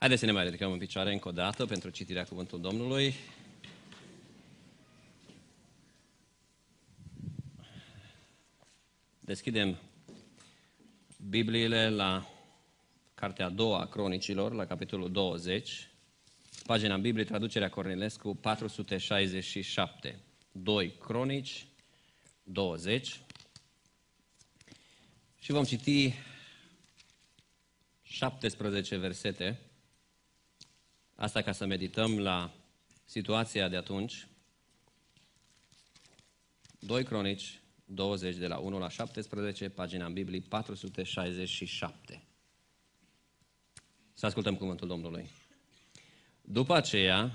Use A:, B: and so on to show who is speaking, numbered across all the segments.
A: Haideți să ne mai ridicăm în picioare încă o dată pentru citirea cuvântului Domnului. Deschidem Bibliile la cartea a doua a cronicilor, la capitolul 20, pagina Biblie, traducerea Cornilescu, 467. 2 cronici, 20. Și vom citi 17 versete Asta ca să medităm la situația de atunci. 2 Cronici 20 de la 1 la 17, pagina în Biblie 467. Să ascultăm cuvântul Domnului. După aceea,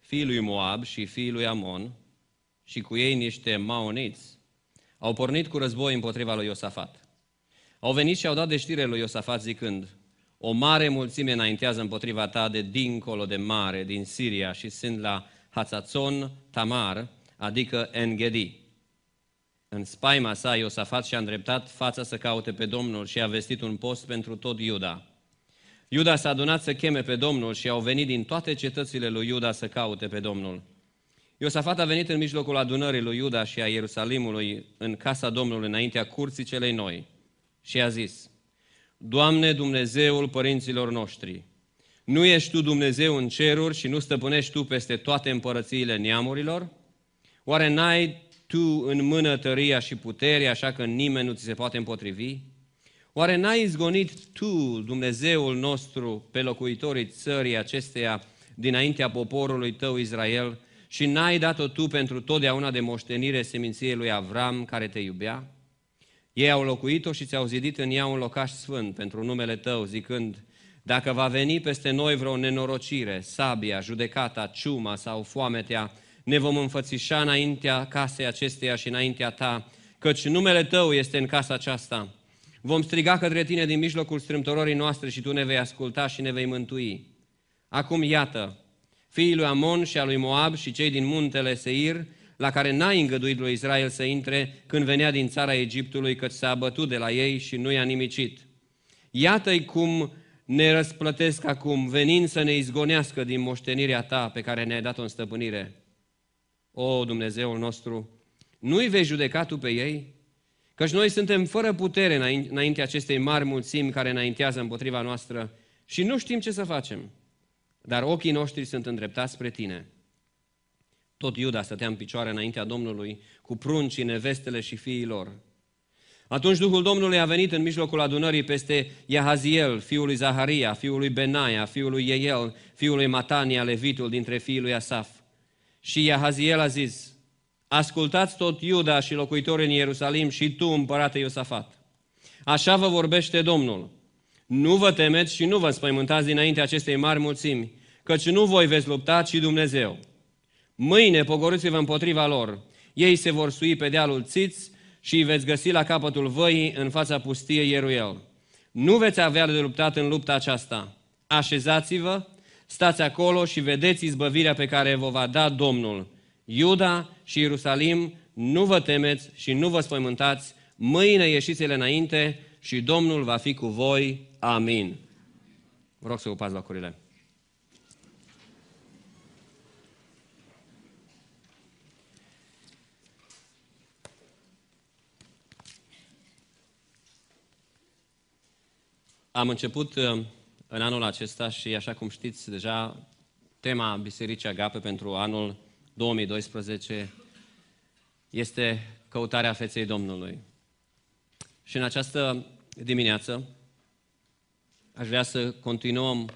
A: fiii lui Moab și fiii lui Amon și cu ei niște maoniți au pornit cu război împotriva lui Iosafat. Au venit și au dat de știre lui Iosafat zicând, o mare mulțime înaintează împotriva ta de dincolo de mare, din Siria, și sunt la Hațațon Tamar, adică Engedi. În spaima sa, Iosafat și-a îndreptat fața să caute pe Domnul și a vestit un post pentru tot Iuda. Iuda s-a adunat să cheme pe Domnul și au venit din toate cetățile lui Iuda să caute pe Domnul. Iosafat a venit în mijlocul adunării lui Iuda și a Ierusalimului în casa Domnului înaintea curții celei noi și a zis – Doamne Dumnezeul părinților noștri, nu ești Tu Dumnezeu în ceruri și nu stăpânești Tu peste toate împărățiile neamurilor? Oare n-ai Tu în mână tăria și puterea, așa că nimeni nu ți se poate împotrivi? Oare n-ai izgonit Tu, Dumnezeul nostru, pe locuitorii țării acesteia dinaintea poporului Tău Israel și n-ai dat-o Tu pentru totdeauna de moștenire seminției lui Avram care te iubea? Ei au locuit-o și ți-au zidit în ea un locaș sfânt pentru numele tău, zicând, dacă va veni peste noi vreo nenorocire, sabia, judecata, ciuma sau foametea, ne vom înfățișa înaintea casei acesteia și înaintea ta, căci numele tău este în casa aceasta. Vom striga către tine din mijlocul strâmtorării noastre și tu ne vei asculta și ne vei mântui. Acum iată, fiii lui Amon și a lui Moab și cei din muntele Seir la care n-ai îngăduit lui Israel să intre când venea din țara Egiptului, căci s-a abătut de la ei și nu i-a nimicit. Iată-i cum ne răsplătesc acum, venind să ne izgonească din moștenirea ta pe care ne-ai dat-o în stăpânire. O, Dumnezeul nostru, nu-i vei judeca tu pe ei? Căci noi suntem fără putere înaintea acestei mari mulțimi care înaintează împotriva noastră și nu știm ce să facem. Dar ochii noștri sunt îndreptați spre tine. Tot Iuda stătea în picioare înaintea Domnului cu pruncii, nevestele și fiilor. Atunci Duhul Domnului a venit în mijlocul adunării peste Iahaziel, fiul lui Zaharia, fiul lui Benaia, fiul lui Eiel, fiul lui Matania, levitul dintre fiii lui Asaf. Și Iahaziel a zis, Ascultați tot Iuda și locuitorii în Ierusalim și tu, împărate Iosafat. Așa vă vorbește Domnul. Nu vă temeți și nu vă spăimântați dinainte acestei mari mulțimi, căci nu voi veți lupta, ci Dumnezeu. Mâine pogorâți-vă împotriva lor. Ei se vor sui pe dealul Țiți și îi veți găsi la capătul văii în fața pustiei Ieruel. Nu veți avea de luptat în lupta aceasta. Așezați-vă, stați acolo și vedeți izbăvirea pe care vă va da Domnul. Iuda și Ierusalim, nu vă temeți și nu vă spământați, mâine ieșiți-le înainte și Domnul va fi cu voi. Amin. Vă rog să ocupați locurile. Am început uh, în anul acesta și, așa cum știți, deja tema Bisericii Agape pentru anul 2012 este căutarea feței Domnului. Și în această dimineață aș vrea să continuăm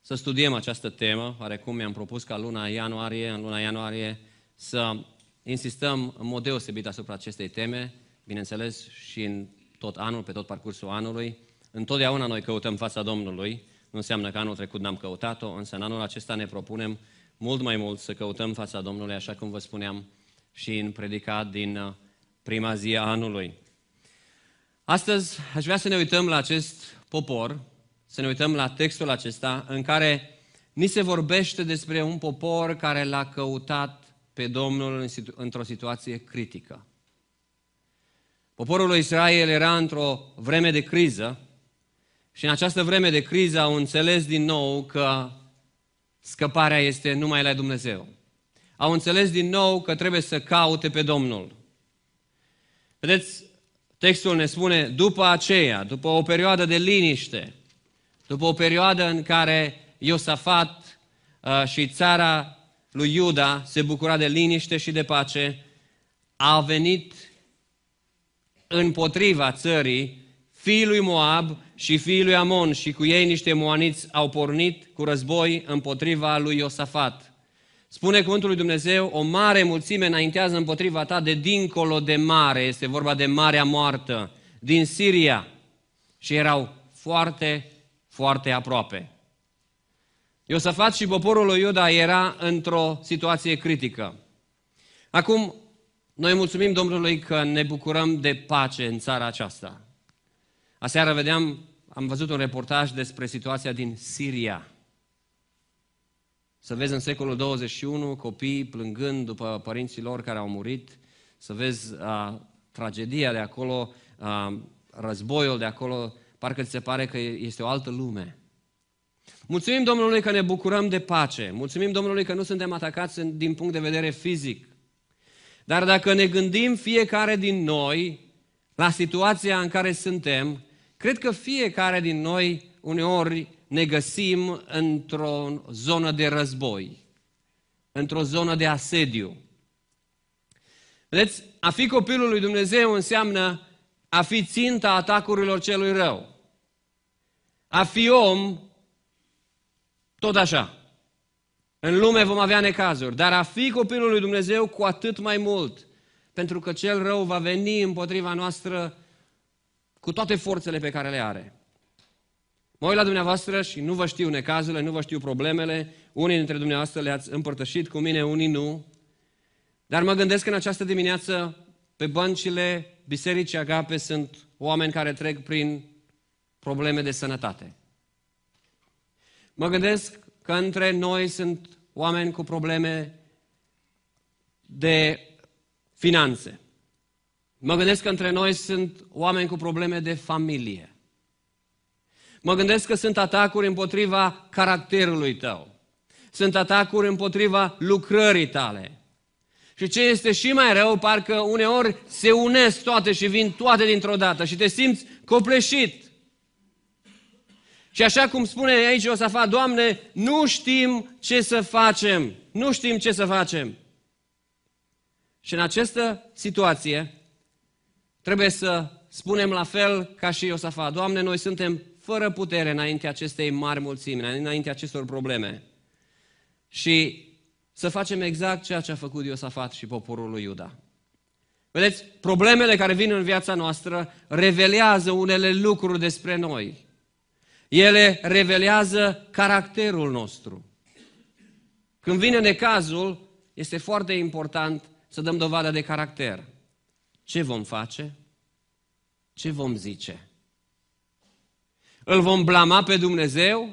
A: să studiem această temă, oarecum mi-am propus ca luna ianuarie, în luna ianuarie, să insistăm în mod deosebit asupra acestei teme, bineînțeles și în tot anul, pe tot parcursul anului. Întotdeauna noi căutăm fața Domnului, nu înseamnă că anul trecut n-am căutat-o, însă în anul acesta ne propunem mult mai mult să căutăm fața Domnului, așa cum vă spuneam și în predicat din uh, prima zi a anului. Astăzi aș vrea să ne uităm la acest popor, să ne uităm la textul acesta în care ni se vorbește despre un popor care l-a căutat pe Domnul într-o situație critică. Poporul lui Israel era într-o vreme de criză și în această vreme de criză au înțeles din nou că scăparea este numai la Dumnezeu. Au înțeles din nou că trebuie să caute pe Domnul. Vedeți, textul ne spune, după aceea, după o perioadă de liniște, după o perioadă în care Iosafat uh, și țara lui Iuda se bucura de liniște și de pace, a venit împotriva țării fiul lui Moab și fiul lui Amon și cu ei niște moaniți au pornit cu război împotriva lui Iosafat. Spune cuvântul lui Dumnezeu, o mare mulțime înaintează împotriva ta de dincolo de mare, este vorba de Marea Moartă, din Siria. Și erau foarte, foarte aproape. Iosafat și poporul lui Iuda era într-o situație critică. Acum, noi mulțumim Domnului că ne bucurăm de pace în țara aceasta. Aseară vedeam, am văzut un reportaj despre situația din Siria. Să vezi în secolul 21 copii plângând după părinții lor care au murit, să vezi a, tragedia de acolo, a, războiul de acolo, parcă ți se pare că este o altă lume. Mulțumim Domnului că ne bucurăm de pace, mulțumim Domnului că nu suntem atacați din punct de vedere fizic, dar dacă ne gândim fiecare din noi la situația în care suntem, cred că fiecare din noi uneori ne găsim într-o zonă de război, într-o zonă de asediu. Vedeți, a fi copilul lui Dumnezeu înseamnă a fi ținta atacurilor celui rău. A fi om, tot așa. În lume vom avea necazuri, dar a fi copilul lui Dumnezeu cu atât mai mult, pentru că cel rău va veni împotriva noastră cu toate forțele pe care le are. Mă uit la dumneavoastră și nu vă știu necazurile, nu vă știu problemele, unii dintre dumneavoastră le-ați împărtășit cu mine, unii nu, dar mă gândesc că în această dimineață pe băncile Bisericii Agape sunt oameni care trec prin probleme de sănătate. Mă gândesc că între noi sunt oameni cu probleme de finanțe. Mă gândesc că între noi sunt oameni cu probleme de familie. Mă gândesc că sunt atacuri împotriva caracterului tău. Sunt atacuri împotriva lucrării tale. Și ce este și mai rău, parcă uneori se unesc toate și vin toate dintr-o dată și te simți copleșit. Și așa cum spune aici Iosafat, Doamne, nu știm ce să facem. Nu știm ce să facem. Și în această situație trebuie să spunem la fel ca și Iosafat. Doamne, noi suntem fără putere înainte acestei mari mulțimi, înainte acestor probleme. Și să facem exact ceea ce a făcut Iosafat și poporul lui Iuda. Vedeți, problemele care vin în viața noastră revelează unele lucruri despre noi. Ele revelează caracterul nostru. Când vine necazul, este foarte important să dăm dovadă de caracter. Ce vom face? Ce vom zice? Îl vom blama pe Dumnezeu?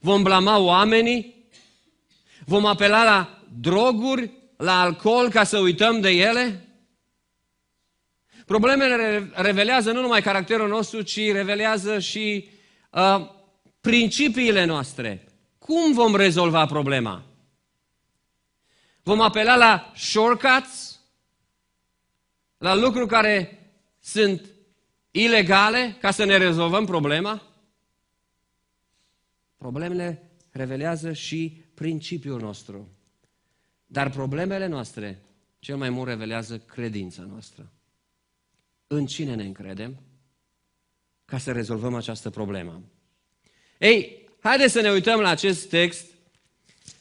A: Vom blama oamenii? Vom apela la droguri, la alcool ca să uităm de ele? Problemele revelează nu numai caracterul nostru, ci revelează și Uh, principiile noastre. Cum vom rezolva problema? Vom apela la shortcuts? La lucruri care sunt ilegale ca să ne rezolvăm problema? Problemele revelează și principiul nostru. Dar problemele noastre cel mai mult revelează credința noastră. În cine ne încredem? ca să rezolvăm această problemă. Ei, haideți să ne uităm la acest text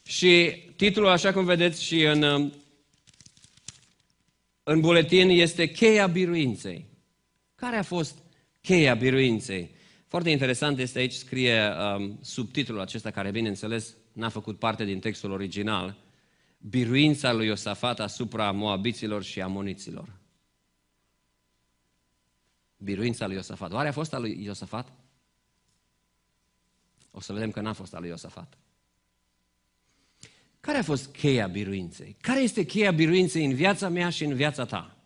A: și titlul, așa cum vedeți și în, uh, în buletin, este Cheia biruinței. Care a fost cheia biruinței? Foarte interesant este aici, scrie um, subtitlul acesta, care bineînțeles n-a făcut parte din textul original, Biruința lui Iosafat asupra moabiților și amoniților biruința lui Iosafat. Oare a fost a lui Iosafat? O să vedem că n-a fost a lui Iosafat. Care a fost cheia biruinței? Care este cheia biruinței în viața mea și în viața ta?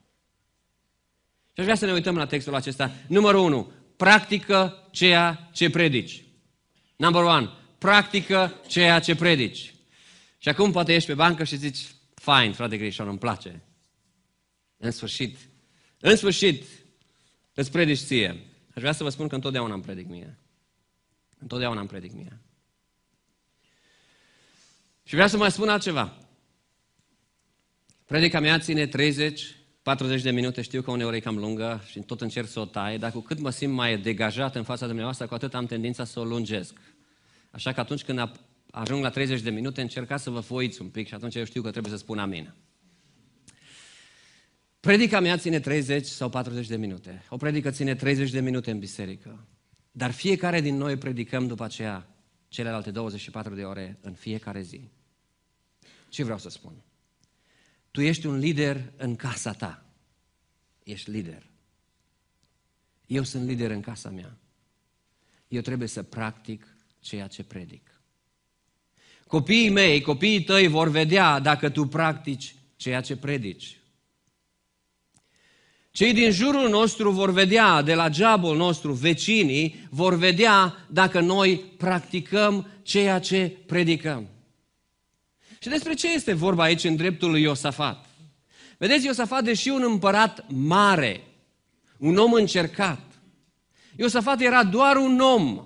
A: Și aș vrea să ne uităm la textul acesta. Numărul 1. Practică ceea ce predici. Number 1. Practică ceea ce predici. Și acum poate ești pe bancă și zici, fain, frate Grișon, îmi place. În sfârșit, în sfârșit, Îți predici ție. Aș vrea să vă spun că întotdeauna am predic mie. Întotdeauna am predic mie. Și vreau să mai spun altceva. Predica mea ține 30 40 de minute, știu că uneori e cam lungă și tot încerc să o tai, dar cu cât mă simt mai degajat în fața dumneavoastră, cu atât am tendința să o lungesc. Așa că atunci când ajung la 30 de minute, încercați să vă foiți un pic și atunci eu știu că trebuie să spun amin. Predica mea ține 30 sau 40 de minute. O predică ține 30 de minute în biserică. Dar fiecare din noi predicăm după aceea celelalte 24 de ore în fiecare zi. Ce vreau să spun? Tu ești un lider în casa ta. Ești lider. Eu sunt lider în casa mea. Eu trebuie să practic ceea ce predic. Copiii mei, copiii tăi vor vedea dacă tu practici ceea ce predici. Cei din jurul nostru vor vedea, de la geabul nostru, vecinii, vor vedea dacă noi practicăm ceea ce predicăm. Și despre ce este vorba aici în dreptul lui Iosafat? Vedeți, Iosafat, deși un împărat mare, un om încercat, Iosafat era doar un om.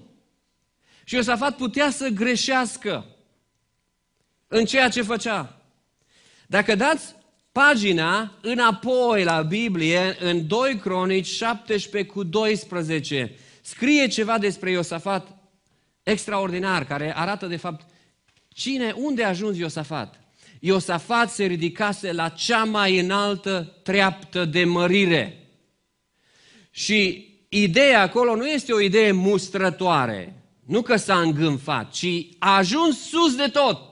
A: Și Iosafat putea să greșească în ceea ce făcea. Dacă dați pagina înapoi la Biblie, în 2 Cronici 17 cu 12. Scrie ceva despre Iosafat extraordinar, care arată de fapt cine, unde a ajuns Iosafat. Iosafat se ridicase la cea mai înaltă treaptă de mărire. Și ideea acolo nu este o idee mustrătoare, nu că s-a îngânfat, ci a ajuns sus de tot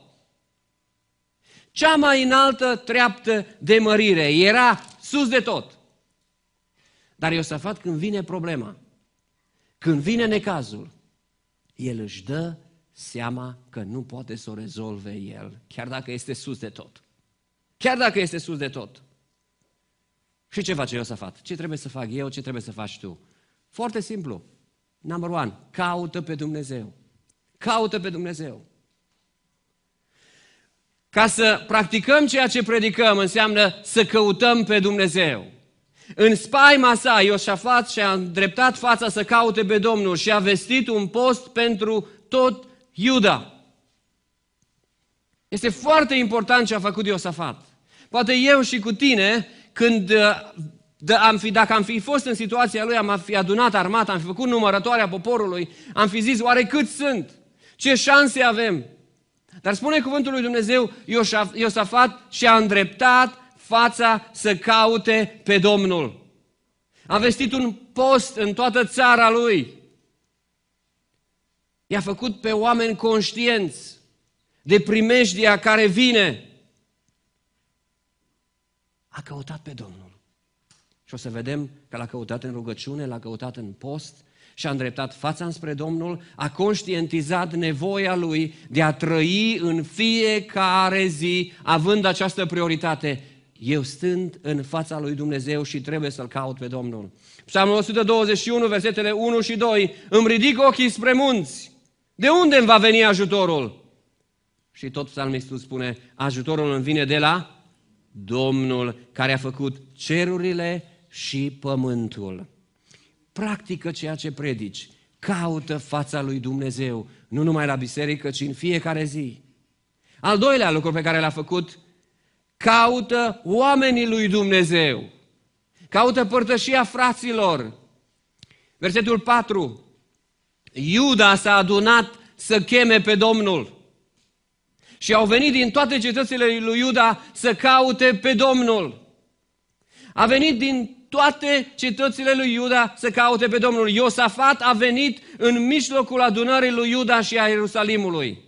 A: cea mai înaltă treaptă de mărire. Era sus de tot. Dar Iosafat când vine problema, când vine necazul, el își dă seama că nu poate să o rezolve el, chiar dacă este sus de tot. Chiar dacă este sus de tot. Și ce face Iosafat? Ce trebuie să fac eu, ce trebuie să faci tu? Foarte simplu. Number one, caută pe Dumnezeu. Caută pe Dumnezeu. Ca să practicăm ceea ce predicăm înseamnă să căutăm pe Dumnezeu. În spaima sa, Iosafat și-a îndreptat fața să caute pe Domnul și a vestit un post pentru tot Iuda. Este foarte important ce a făcut Iosafat. Poate eu și cu tine, când uh, am fi, dacă am fi fost în situația lui, am fi adunat armata, am fi făcut numărătoarea poporului, am fi zis, oare cât sunt? Ce șanse avem? Dar spune cuvântul lui Dumnezeu, Iosafat și-a îndreptat fața să caute pe Domnul. A vestit un post în toată țara lui. I-a făcut pe oameni conștienți de primejdia care vine. A căutat pe Domnul. Și o să vedem că l-a căutat în rugăciune, l-a căutat în post, și-a îndreptat fața înspre Domnul, a conștientizat nevoia lui de a trăi în fiecare zi, având această prioritate. Eu stând în fața lui Dumnezeu și trebuie să-L caut pe Domnul. Psalmul 121, versetele 1 și 2. Îmi ridic ochii spre munți. De unde îmi va veni ajutorul? Și tot psalmistul spune, ajutorul îmi vine de la Domnul care a făcut cerurile și pământul practică ceea ce predici. Caută fața lui Dumnezeu, nu numai la biserică, ci în fiecare zi. Al doilea lucru pe care l-a făcut, caută oamenii lui Dumnezeu. Caută părtășia fraților. Versetul 4. Iuda s-a adunat să cheme pe Domnul. Și au venit din toate cetățile lui Iuda să caute pe Domnul. A venit din toate cetățile lui Iuda să caute pe Domnul. Iosafat a venit în mijlocul adunării lui Iuda și a Ierusalimului.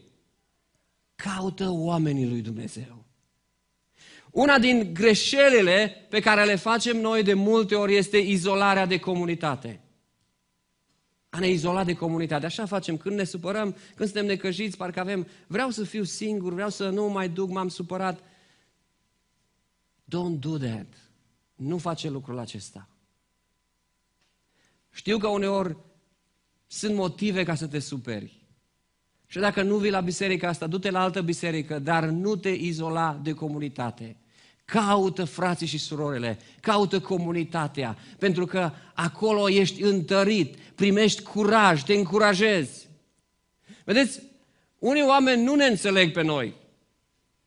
A: Caută oamenii lui Dumnezeu. Una din greșelile pe care le facem noi de multe ori este izolarea de comunitate. A ne izola de comunitate. Așa facem când ne supărăm, când suntem necăjiți, parcă avem, vreau să fiu singur, vreau să nu mai duc, m-am supărat. Don't do that nu face lucrul acesta. Știu că uneori sunt motive ca să te superi. Și dacă nu vii la biserica asta, du-te la altă biserică, dar nu te izola de comunitate. Caută frații și surorile, caută comunitatea, pentru că acolo ești întărit, primești curaj, te încurajezi. Vedeți, unii oameni nu ne înțeleg pe noi.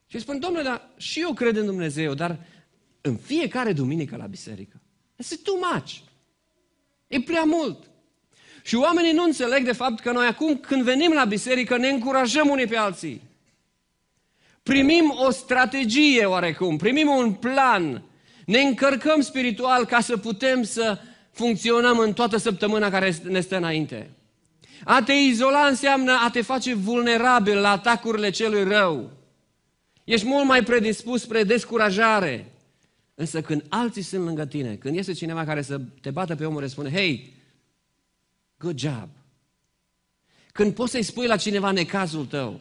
A: Și spun, domnule, dar și eu cred în Dumnezeu, dar în fiecare duminică la biserică. Este too much. E prea mult. Și oamenii nu înțeleg de fapt că noi acum când venim la biserică ne încurajăm unii pe alții. Primim o strategie oarecum, primim un plan, ne încărcăm spiritual ca să putem să funcționăm în toată săptămâna care ne stă înainte. A te izola înseamnă a te face vulnerabil la atacurile celui rău. Ești mult mai predispus spre descurajare, Însă când alții sunt lângă tine, când este cineva care să te bată pe omul, și spune, hei, good job. Când poți să-i spui la cineva necazul tău,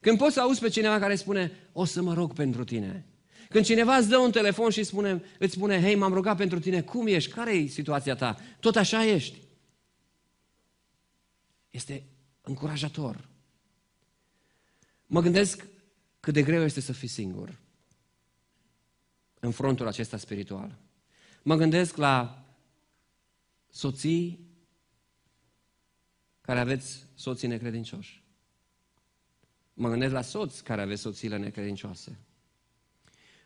A: când poți să auzi pe cineva care spune, o să mă rog pentru tine. Când cineva îți dă un telefon și spune, îți spune, hei, m-am rugat pentru tine, cum ești, care e situația ta? Tot așa ești. Este încurajator. Mă gândesc cât de greu este să fii singur în frontul acesta spiritual. Mă gândesc la soții care aveți soții necredincioși. Mă gândesc la soți care aveți soțiile necredincioase.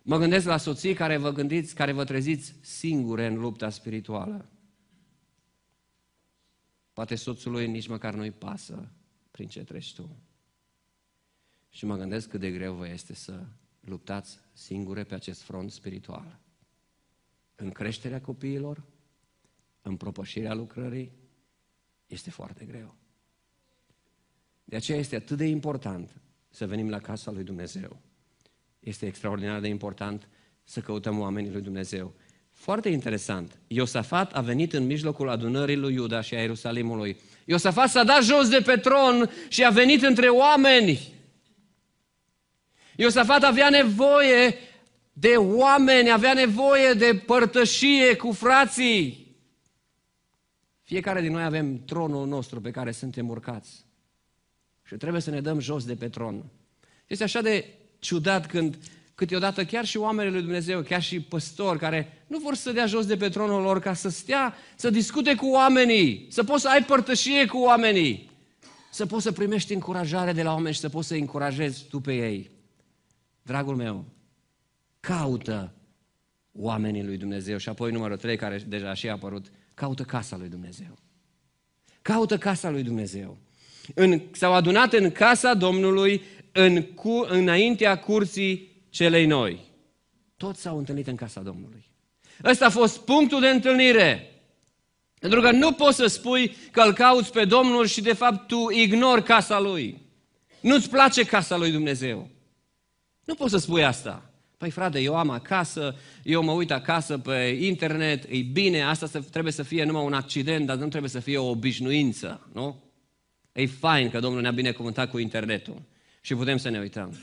A: Mă gândesc la soții care vă gândiți, care vă treziți singure în lupta spirituală. Poate soțului nici măcar nu-i pasă prin ce treci tu. Și mă gândesc cât de greu vă este să luptați singure pe acest front spiritual. În creșterea copiilor, în propășirea lucrării, este foarte greu. De aceea este atât de important să venim la casa lui Dumnezeu. Este extraordinar de important să căutăm oamenii lui Dumnezeu. Foarte interesant, Iosafat a venit în mijlocul adunării lui Iuda și a Ierusalimului. Iosafat s-a dat jos de pe tron și a venit între oameni. Iosafat avea nevoie de oameni, avea nevoie de părtășie cu frații. Fiecare din noi avem tronul nostru pe care suntem urcați. Și trebuie să ne dăm jos de pe tron. Este așa de ciudat când câteodată chiar și oamenii lui Dumnezeu, chiar și păstori care nu vor să dea jos de pe tronul lor ca să stea, să discute cu oamenii, să poți să ai părtășie cu oamenii, să poți să primești încurajare de la oameni și să poți să încurajezi tu pe ei dragul meu, caută oamenii lui Dumnezeu și apoi numărul 3 care deja și a apărut, caută casa lui Dumnezeu. Caută casa lui Dumnezeu. În, s-au adunat în casa Domnului în cu, înaintea curții celei noi. Toți s-au întâlnit în casa Domnului. Ăsta a fost punctul de întâlnire. Pentru că nu poți să spui că îl cauți pe Domnul și de fapt tu ignori casa lui. Nu-ți place casa lui Dumnezeu. Nu poți să spui asta. Păi frate, eu am acasă, eu mă uit acasă pe internet, e bine, asta trebuie să fie numai un accident, dar nu trebuie să fie o obișnuință, nu? E fain că Domnul ne-a binecuvântat cu internetul și putem să ne uităm.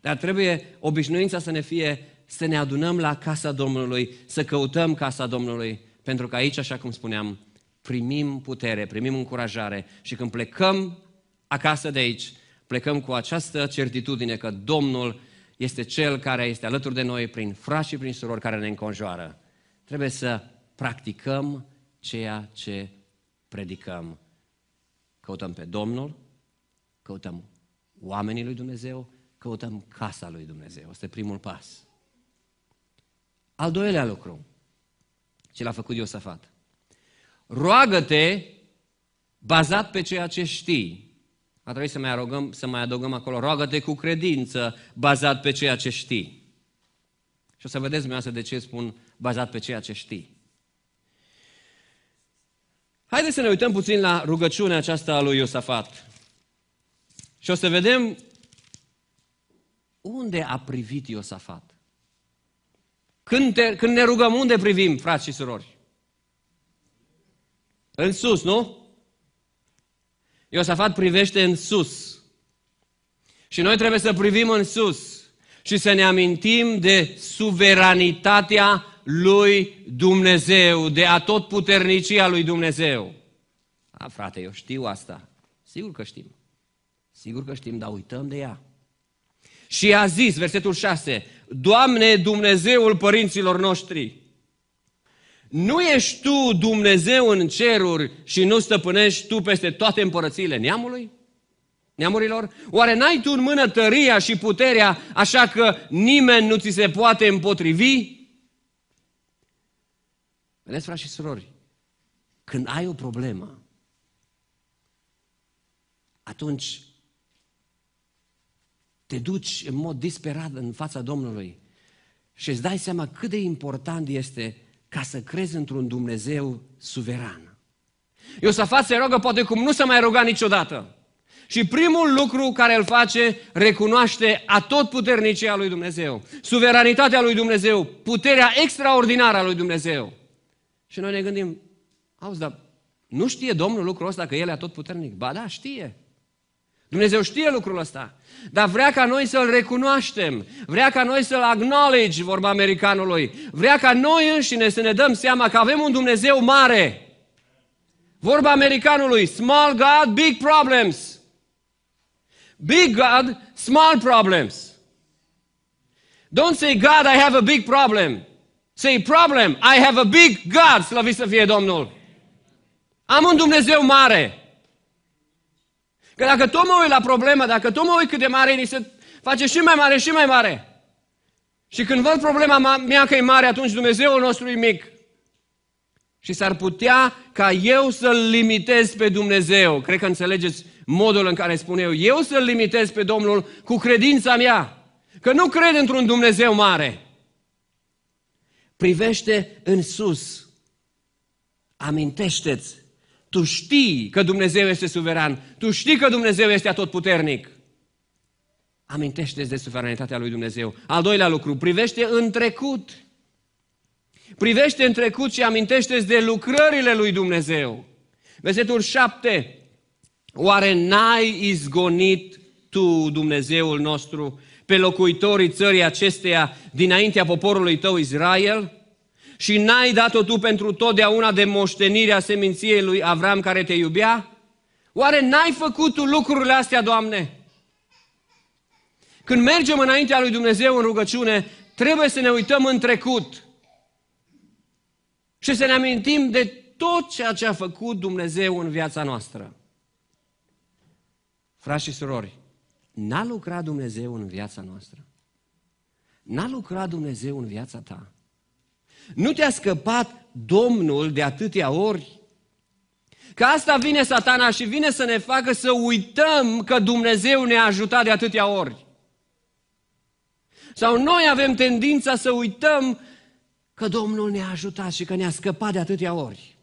A: Dar trebuie obișnuința să ne fie să ne adunăm la casa Domnului, să căutăm casa Domnului, pentru că aici, așa cum spuneam, primim putere, primim încurajare și când plecăm acasă de aici, plecăm cu această certitudine că Domnul este Cel care este alături de noi prin frați și prin surori care ne înconjoară. Trebuie să practicăm ceea ce predicăm. Căutăm pe Domnul, căutăm oamenii lui Dumnezeu, căutăm casa lui Dumnezeu. Este primul pas. Al doilea lucru, ce l-a făcut Iosafat. Roagă-te bazat pe ceea ce știi, va trebui să mai, arogăm, să mai adăugăm acolo, roagă cu credință, bazat pe ceea ce știi. Și o să vedeți dumneavoastră de ce spun bazat pe ceea ce știi. Haideți să ne uităm puțin la rugăciunea aceasta a lui Iosafat. Și o să vedem unde a privit Iosafat. Când, te, când ne rugăm, unde privim, frați și surori? În sus, nu? Iosafat privește în sus. Și noi trebuie să privim în sus și să ne amintim de suveranitatea lui Dumnezeu, de a puternicia lui Dumnezeu. A, frate, eu știu asta. Sigur că știm. Sigur că știm, dar uităm de ea. Și a zis, versetul 6, Doamne Dumnezeul părinților noștri, nu ești tu Dumnezeu în ceruri și nu stăpânești tu peste toate împărățiile neamului? Neamurilor? Oare n-ai tu în mână tăria și puterea așa că nimeni nu ți se poate împotrivi? Vedeți, frați și surori, când ai o problemă, atunci te duci în mod disperat în fața Domnului și îți dai seama cât de important este ca să crezi într-un Dumnezeu suveran. Iosafat se rogă poate cum nu s-a mai rugat niciodată. Și primul lucru care îl face, recunoaște a puternicia lui Dumnezeu, suveranitatea lui Dumnezeu, puterea extraordinară a lui Dumnezeu. Și noi ne gândim, auzi, dar nu știe Domnul lucrul ăsta că El e puternic? Ba da, știe. Dumnezeu știe lucrul ăsta, dar vrea ca noi să-L recunoaștem, vrea ca noi să-L acknowledge, vorba americanului, vrea ca noi înșine să ne dăm seama că avem un Dumnezeu mare. Vorba americanului, small God, big problems. Big God, small problems. Don't say, God, I have a big problem. Say, problem, I have a big God, slăvit să fie Domnul. Am un Dumnezeu mare. Că dacă tu mă uit la problemă, dacă tu mă uit cât de mare ni se face și mai mare și mai mare. Și când văd problema mea că e mare, atunci Dumnezeul nostru e mic. Și s-ar putea ca eu să-L limitez pe Dumnezeu. Cred că înțelegeți modul în care spun eu. Eu să-L limitez pe Domnul cu credința mea. Că nu cred într-un Dumnezeu mare. Privește în sus. Amintește-ți tu știi că Dumnezeu este suveran. Tu știi că Dumnezeu este atotputernic. Amintește-ți de suveranitatea lui Dumnezeu. Al doilea lucru, privește în trecut. Privește în trecut și amintește-ți de lucrările lui Dumnezeu. Versetul 7. Oare n-ai izgonit tu, Dumnezeul nostru, pe locuitorii țării acesteia dinaintea poporului tău Israel? și n-ai dat-o tu pentru totdeauna de moștenirea seminției lui Avram care te iubea? Oare n-ai făcut tu lucrurile astea, Doamne? Când mergem înaintea lui Dumnezeu în rugăciune, trebuie să ne uităm în trecut și să ne amintim de tot ceea ce a făcut Dumnezeu în viața noastră. Frați și surori, n-a lucrat Dumnezeu în viața noastră? N-a lucrat Dumnezeu în viața ta? Nu te-a scăpat Domnul de atâtea ori? Că asta vine satana și vine să ne facă să uităm că Dumnezeu ne-a ajutat de atâtea ori. Sau noi avem tendința să uităm că Domnul ne-a ajutat și că ne-a scăpat de atâtea ori.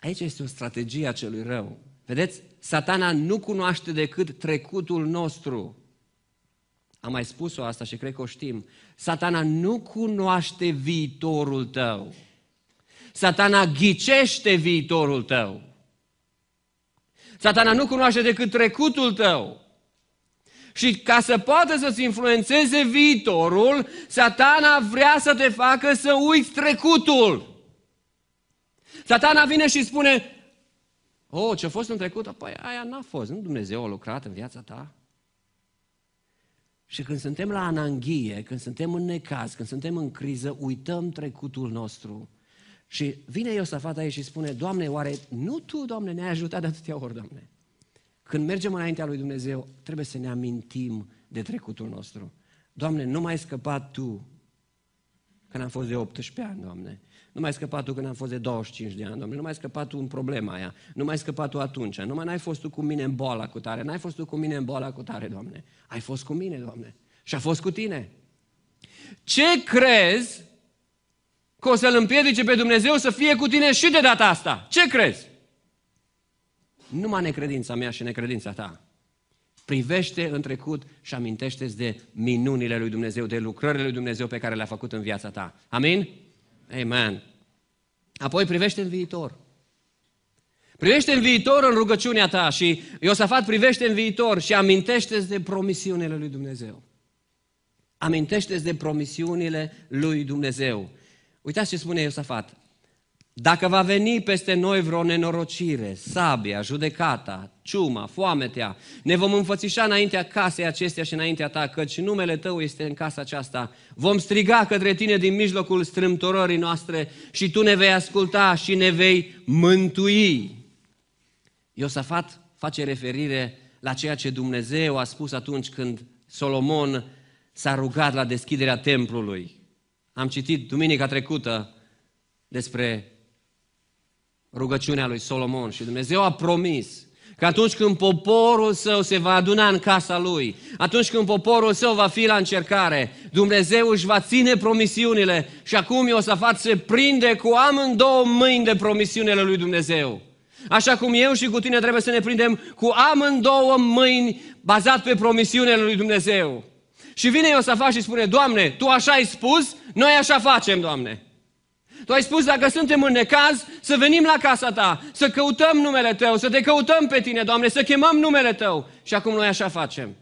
A: Aici este o strategie a celui rău. Vedeți? Satana nu cunoaște decât trecutul nostru. Am mai spus-o asta și cred că o știm. Satana nu cunoaște viitorul tău. Satana ghicește viitorul tău. Satana nu cunoaște decât trecutul tău. Și ca să poată să-ți influențeze viitorul, satana vrea să te facă să uiți trecutul. Satana vine și spune, oh, ce-a fost în trecut? Păi aia n-a fost, nu Dumnezeu a lucrat în viața ta. Și când suntem la ananghie, când suntem în necaz, când suntem în criză, uităm trecutul nostru. Și vine Iosafat aici și spune, Doamne, oare nu Tu, Doamne, ne-ai ajutat de atâtea ori, Doamne? Când mergem înaintea lui Dumnezeu, trebuie să ne amintim de trecutul nostru. Doamne, nu m-ai scăpat Tu când am fost de 18 ani, Doamne. Nu mai scăpat tu când am fost de 25 de ani, domnule, nu mai scăpat tu în problema aia, nu mai scăpat tu atunci, nu mai n-ai fost tu cu mine în boala cu tare, n-ai fost tu cu mine în boala cu tare, domne, Ai fost cu mine, domne, și a fost cu tine. Ce crezi că o să-L împiedice pe Dumnezeu să fie cu tine și de data asta? Ce crezi? Numai necredința mea și necredința ta. Privește în trecut și amintește-ți de minunile lui Dumnezeu, de lucrările lui Dumnezeu pe care le-a făcut în viața ta. Amin? Amen. Apoi privește în viitor. Privește în viitor în rugăciunea ta și Iosafat privește în viitor și amintește-ți de promisiunile lui Dumnezeu. Amintește-ți de promisiunile lui Dumnezeu. Uitați ce spune Iosafat. Dacă va veni peste noi vreo nenorocire, sabia, judecata, ciuma, foametea, ne vom înfățișa înaintea casei acesteia și înaintea ta, căci numele tău este în casa aceasta. Vom striga către tine din mijlocul strâmtorării noastre și tu ne vei asculta și ne vei mântui. Iosafat face referire la ceea ce Dumnezeu a spus atunci când Solomon s-a rugat la deschiderea templului. Am citit duminica trecută despre rugăciunea lui Solomon și Dumnezeu a promis că atunci când poporul său se va aduna în casa lui, atunci când poporul său va fi la încercare, Dumnezeu își va ține promisiunile și acum eu o să fac să prinde cu amândouă mâini de promisiunile lui Dumnezeu. Așa cum eu și cu tine trebuie să ne prindem cu amândouă mâini bazat pe promisiunile lui Dumnezeu. Și vine Iosafat și spune, Doamne, Tu așa ai spus, noi așa facem, Doamne. Tu ai spus, dacă suntem în necaz, să venim la casa ta, să căutăm numele tău, să te căutăm pe tine, Doamne, să chemăm numele tău. Și acum noi așa facem.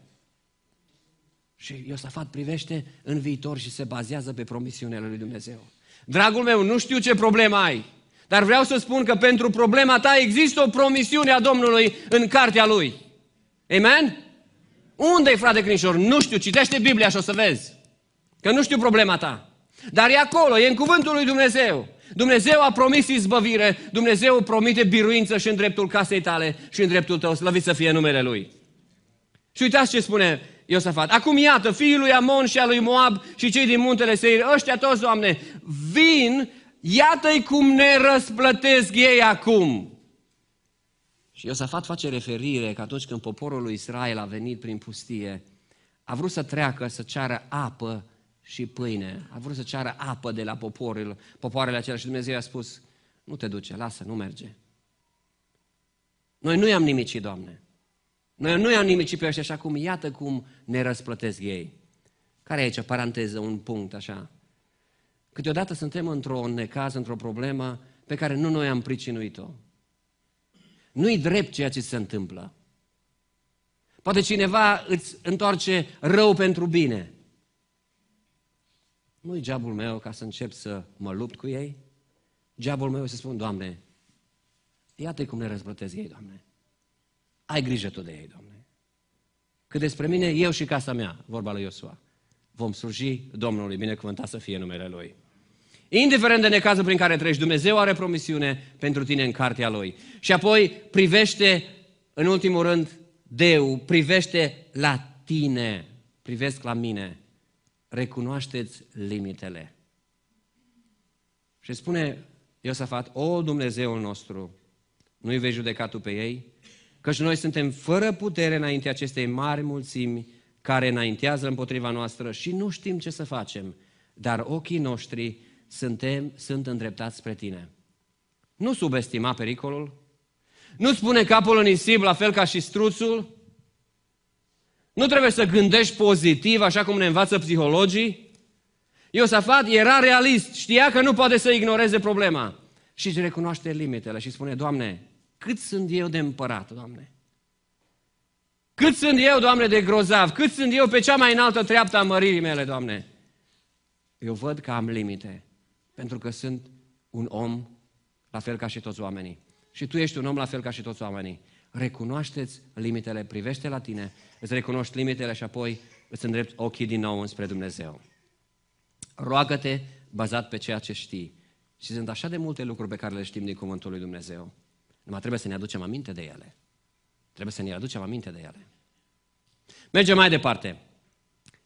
A: Și Iosafat privește în viitor și se bazează pe promisiunile lui Dumnezeu. Dragul meu, nu știu ce problemă ai, dar vreau să spun că pentru problema ta există o promisiune a Domnului în cartea lui. Amen? Unde-i frate Crișor? Nu știu, citește Biblia și o să vezi. Că nu știu problema ta. Dar e acolo, e în cuvântul lui Dumnezeu. Dumnezeu a promis izbăvire, Dumnezeu promite biruință și în dreptul casei tale și în dreptul tău, slăvit să fie numele Lui. Și uitați ce spune Iosafat. Acum iată, fiul lui Amon și al lui Moab și cei din muntele Seir, ăștia toți, Doamne, vin, iată-i cum ne răsplătesc ei acum. Și Iosafat face referire că atunci când poporul lui Israel a venit prin pustie, a vrut să treacă să ceară apă și pâine. A vrut să ceară apă de la poporul, popoarele acelea și Dumnezeu i-a spus, nu te duce, lasă, nu merge. Noi nu i-am nimicit, Doamne. Noi nu i-am nimicit pe ăștia și acum iată cum ne răsplătesc ei. Care e aici, paranteză, un punct așa? Câteodată suntem într-o necaz, într-o problemă pe care nu noi am pricinuit-o. Nu-i drept ceea ce se întâmplă. Poate cineva îți întoarce rău pentru bine. Nu-i geabul meu ca să încep să mă lupt cu ei. Geabul meu e să spun, Doamne, iată cum ne răzbătesc ei, Doamne. Ai grijă Tu de ei, Doamne. Că despre mine, eu și casa mea, vorba lui Iosua, vom sluji Domnului, binecuvântat să fie numele Lui. Indiferent de necazul prin care treci, Dumnezeu are promisiune pentru tine în cartea Lui. Și apoi privește, în ultimul rând, Deu, privește la tine, privesc la mine recunoașteți limitele. Și spune Iosafat, o Dumnezeul nostru, nu-i vei judeca tu pe ei, căci noi suntem fără putere înaintea acestei mari mulțimi care înaintează împotriva noastră și nu știm ce să facem, dar ochii noștri suntem, sunt îndreptați spre tine. Nu subestima pericolul, nu spune capul în nisip la fel ca și struțul, nu trebuie să gândești pozitiv, așa cum ne învață psihologii. Iosafat era realist, știa că nu poate să ignoreze problema și își recunoaște limitele și spune, Doamne, cât sunt eu de împărat, Doamne? Cât sunt eu, Doamne, de grozav? Cât sunt eu pe cea mai înaltă treaptă a măririi mele, Doamne? Eu văd că am limite, pentru că sunt un om la fel ca și toți oamenii. Și tu ești un om la fel ca și toți oamenii recunoașteți limitele, privește la tine, îți recunoști limitele și apoi îți îndrept ochii din nou înspre Dumnezeu. Roagă-te bazat pe ceea ce știi. Și sunt așa de multe lucruri pe care le știm din Cuvântul lui Dumnezeu. Numai trebuie să ne aducem aminte de ele. Trebuie să ne aducem aminte de ele. Mergem mai departe.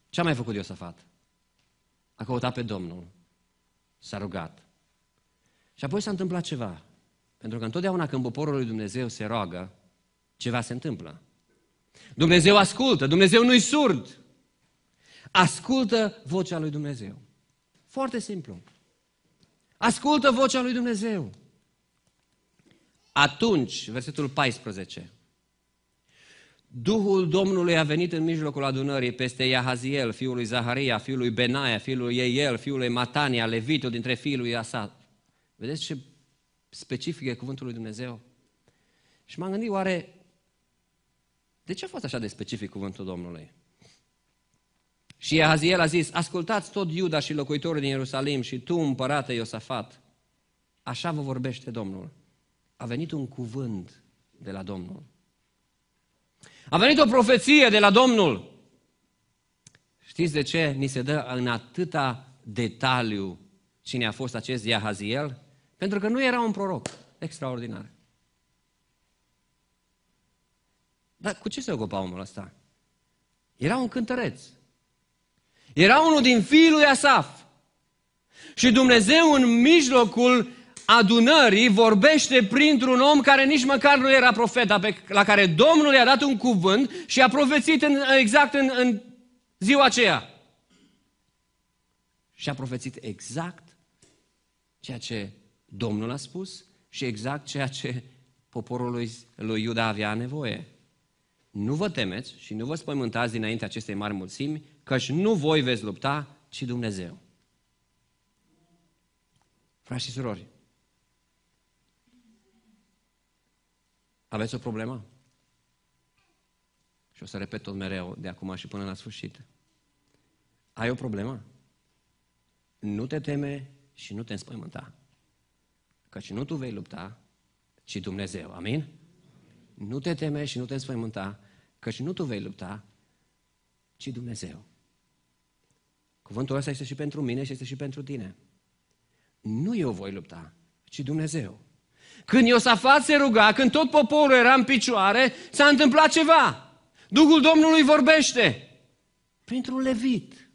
A: Ce a mai făcut Iosafat? A căutat pe Domnul. S-a rugat. Și apoi s-a întâmplat ceva. Pentru că întotdeauna când poporul lui Dumnezeu se roagă, ceva se întâmplă. Dumnezeu ascultă, Dumnezeu nu-i surd. Ascultă vocea lui Dumnezeu. Foarte simplu. Ascultă vocea lui Dumnezeu. Atunci, versetul 14. Duhul Domnului a venit în mijlocul adunării peste Iahaziel, fiul lui Zaharia, fiul lui Benaia, fiul lui Eiel, fiul lui Matania, Levitul dintre fiul lui Asat. Vedeți ce specific e cuvântul lui Dumnezeu? Și m-am gândit, oare de ce a fost așa de specific cuvântul Domnului? Și Ahaziel a zis, ascultați tot Iuda și locuitorii din Ierusalim și tu, împărate Iosafat, așa vă vorbește Domnul. A venit un cuvânt de la Domnul. A venit o profeție de la Domnul. Știți de ce ni se dă în atâta detaliu cine a fost acest Iahaziel? Pentru că nu era un proroc extraordinar. Dar cu ce se ocupa omul ăsta? Era un cântăreț. Era unul din fiii lui Asaf. Și Dumnezeu în mijlocul adunării vorbește printr-un om care nici măcar nu era profet, dar pe, la care Domnul i-a dat un cuvânt și a profețit în, exact în, în ziua aceea. Și a profețit exact ceea ce Domnul a spus și exact ceea ce poporul lui, lui Iuda avea nevoie. Nu vă temeți și nu vă spământați dinainte acestei mari mulțimi, căci nu voi veți lupta, ci Dumnezeu. Frați și surori, aveți o problemă? Și o să repet tot mereu, de acum și până la sfârșit. Ai o problemă? Nu te teme și nu te înspăimânta. Căci nu tu vei lupta, ci Dumnezeu. Amin? Amin. Nu te teme și nu te înspăimânta, și nu tu vei lupta, ci Dumnezeu. Cuvântul ăsta este și pentru mine și este și pentru tine. Nu eu voi lupta, ci Dumnezeu. Când Iosafat se ruga, când tot poporul era în picioare, s-a întâmplat ceva. Duhul Domnului vorbește printr-un levit.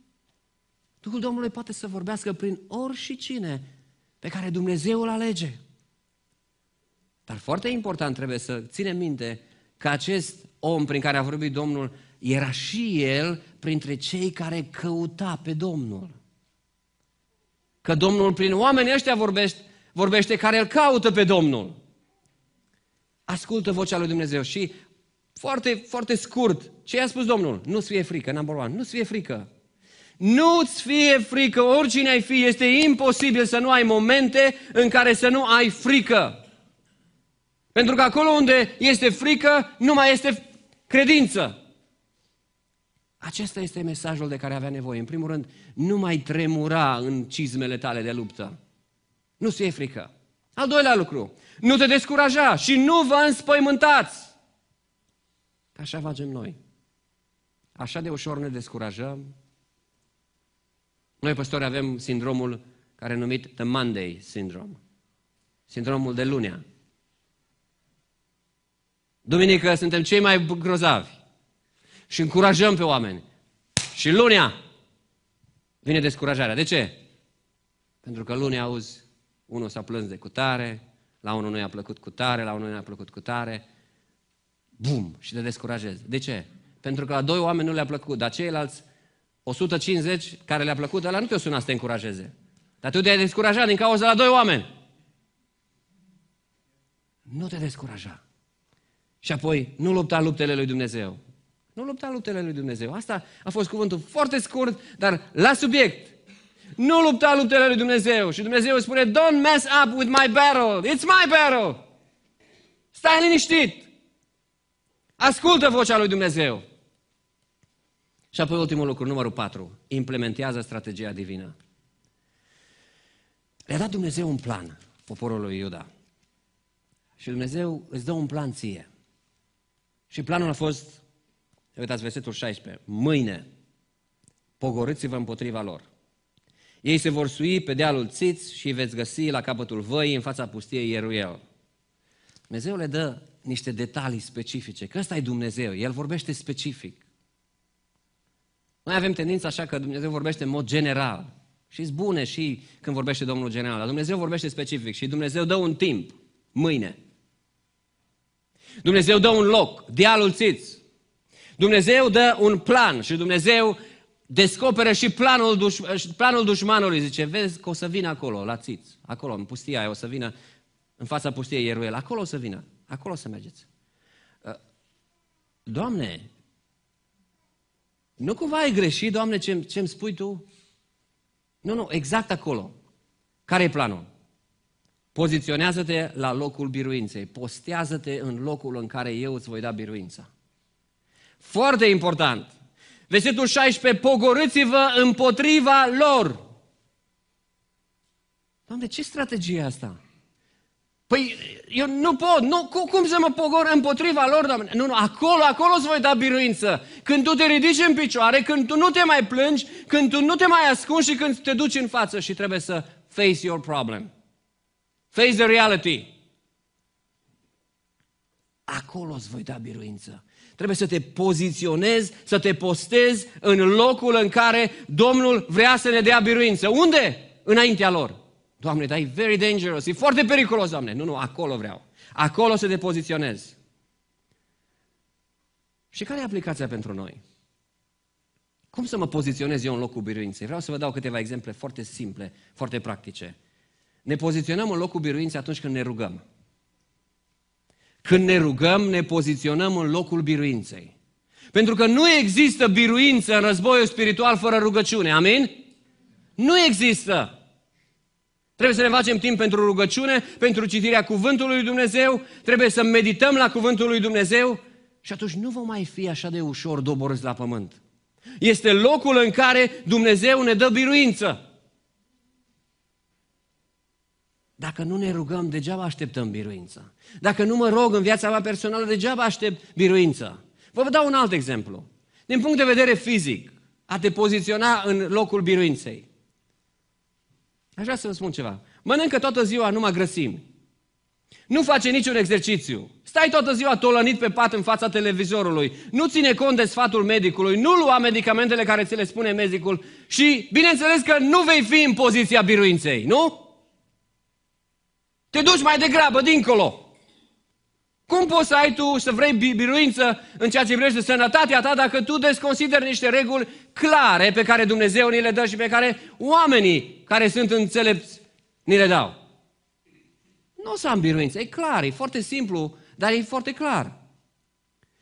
A: Duhul Domnului poate să vorbească prin ori și cine pe care Dumnezeu îl alege. Dar foarte important trebuie să ținem minte că acest om prin care a vorbit Domnul era și el printre cei care căuta pe Domnul. Că Domnul prin oamenii ăștia vorbește, vorbește care îl caută pe Domnul. Ascultă vocea lui Dumnezeu și foarte, foarte scurt, ce i-a spus Domnul? Nu-ți fie frică, number one, nu-ți fie frică. Nu-ți fie frică, oricine ai fi, este imposibil să nu ai momente în care să nu ai frică. Pentru că acolo unde este frică, nu mai este Credință! Acesta este mesajul de care avea nevoie. În primul rând, nu mai tremura în cizmele tale de luptă. Nu se e frică. Al doilea lucru, nu te descuraja și nu vă înspăimântați. Așa facem noi. Așa de ușor ne descurajăm. Noi, păstori, avem sindromul care numit The Monday Syndrome. Sindromul de lunea. Duminică suntem cei mai grozavi și încurajăm pe oameni. Și lunea vine descurajarea. De ce? Pentru că lunea auzi, unul s-a plâns de cutare, la unul nu i-a plăcut cutare, la unul nu i-a plăcut cutare. Bum! Și te descurajezi. De ce? Pentru că la doi oameni nu le-a plăcut, dar ceilalți 150 care le-a plăcut, ăla nu te-o suna să te încurajeze. Dar tu te-ai descurajat din cauza la doi oameni. Nu te descuraja. Și apoi, nu lupta luptele lui Dumnezeu. Nu lupta luptele lui Dumnezeu. Asta a fost cuvântul foarte scurt, dar la subiect. Nu lupta luptele lui Dumnezeu. Și Dumnezeu îi spune, don't mess up with my battle. It's my battle. Stai liniștit. Ascultă vocea lui Dumnezeu. Și apoi ultimul lucru, numărul 4. Implementează strategia divină. Le-a dat Dumnezeu un plan poporului Iuda. Și Dumnezeu îți dă un plan ție. Și planul a fost, uitați versetul 16, mâine, pogorâți-vă împotriva lor. Ei se vor sui pe dealul Țiț și îi veți găsi la capătul văii în fața pustiei Ieruiel. Dumnezeu le dă niște detalii specifice, că ăsta e Dumnezeu, El vorbește specific. Noi avem tendința așa că Dumnezeu vorbește în mod general. și bune și când vorbește Domnul general, dar Dumnezeu vorbește specific și Dumnezeu dă un timp, mâine. Dumnezeu dă un loc, dealul țiți. Dumnezeu dă un plan și Dumnezeu descoperă și planul, duș- planul dușmanului. Zice, vezi că o să vină acolo, la țiți, acolo, în pustia aia, o să vină în fața pustiei Ieruel. Acolo o să vină, acolo o să mergeți. Ă, Doamne, nu cumva ai greșit, Doamne, ce-mi, ce spui Tu? Nu, nu, exact acolo. Care e planul? Poziționează-te la locul biruinței. Postează-te în locul în care eu îți voi da biruința. Foarte important. Versetul 16. Pogorâți-vă împotriva lor. Doamne, ce strategie asta? Păi eu nu pot, nu, cum, cum să mă pogor împotriva lor, Doamne? Nu, nu, acolo, acolo îți voi da biruință. Când tu te ridici în picioare, când tu nu te mai plângi, când tu nu te mai ascunzi și când te duci în față și trebuie să face your problem. Face the reality. Acolo îți voi da biruință. Trebuie să te poziționezi, să te postezi în locul în care Domnul vrea să ne dea biruință. Unde? Înaintea lor. Doamne, dar e very dangerous, e foarte periculos, Doamne. Nu, nu, acolo vreau. Acolo să te poziționezi. Și care e aplicația pentru noi? Cum să mă poziționez eu în locul biruinței? Vreau să vă dau câteva exemple foarte simple, foarte practice. Ne poziționăm în locul biruinței atunci când ne rugăm. Când ne rugăm, ne poziționăm în locul biruinței. Pentru că nu există biruință în războiul spiritual fără rugăciune. Amin? Nu există. Trebuie să ne facem timp pentru rugăciune, pentru citirea cuvântului lui Dumnezeu, trebuie să medităm la cuvântul lui Dumnezeu și atunci nu vom mai fi așa de ușor doborâți la pământ. Este locul în care Dumnezeu ne dă biruință. Dacă nu ne rugăm, degeaba așteptăm biruință. Dacă nu mă rog în viața mea personală, degeaba aștept biruință. Vă dau un alt exemplu. Din punct de vedere fizic, a te poziționa în locul biruinței. Așa să vă spun ceva. Mănâncă toată ziua numai grăsimi. Nu face niciun exercițiu. Stai toată ziua tolănit pe pat în fața televizorului. Nu ține cont de sfatul medicului. Nu lua medicamentele care ți le spune medicul. Și bineînțeles că nu vei fi în poziția biruinței, nu? Te duci mai degrabă dincolo. Cum poți să ai tu, să vrei biruință în ceea ce privește sănătatea ta dacă tu desconsideri niște reguli clare pe care Dumnezeu ni le dă și pe care oamenii care sunt înțelepți ni le dau? Nu o să am biruință, e clar, e foarte simplu, dar e foarte clar.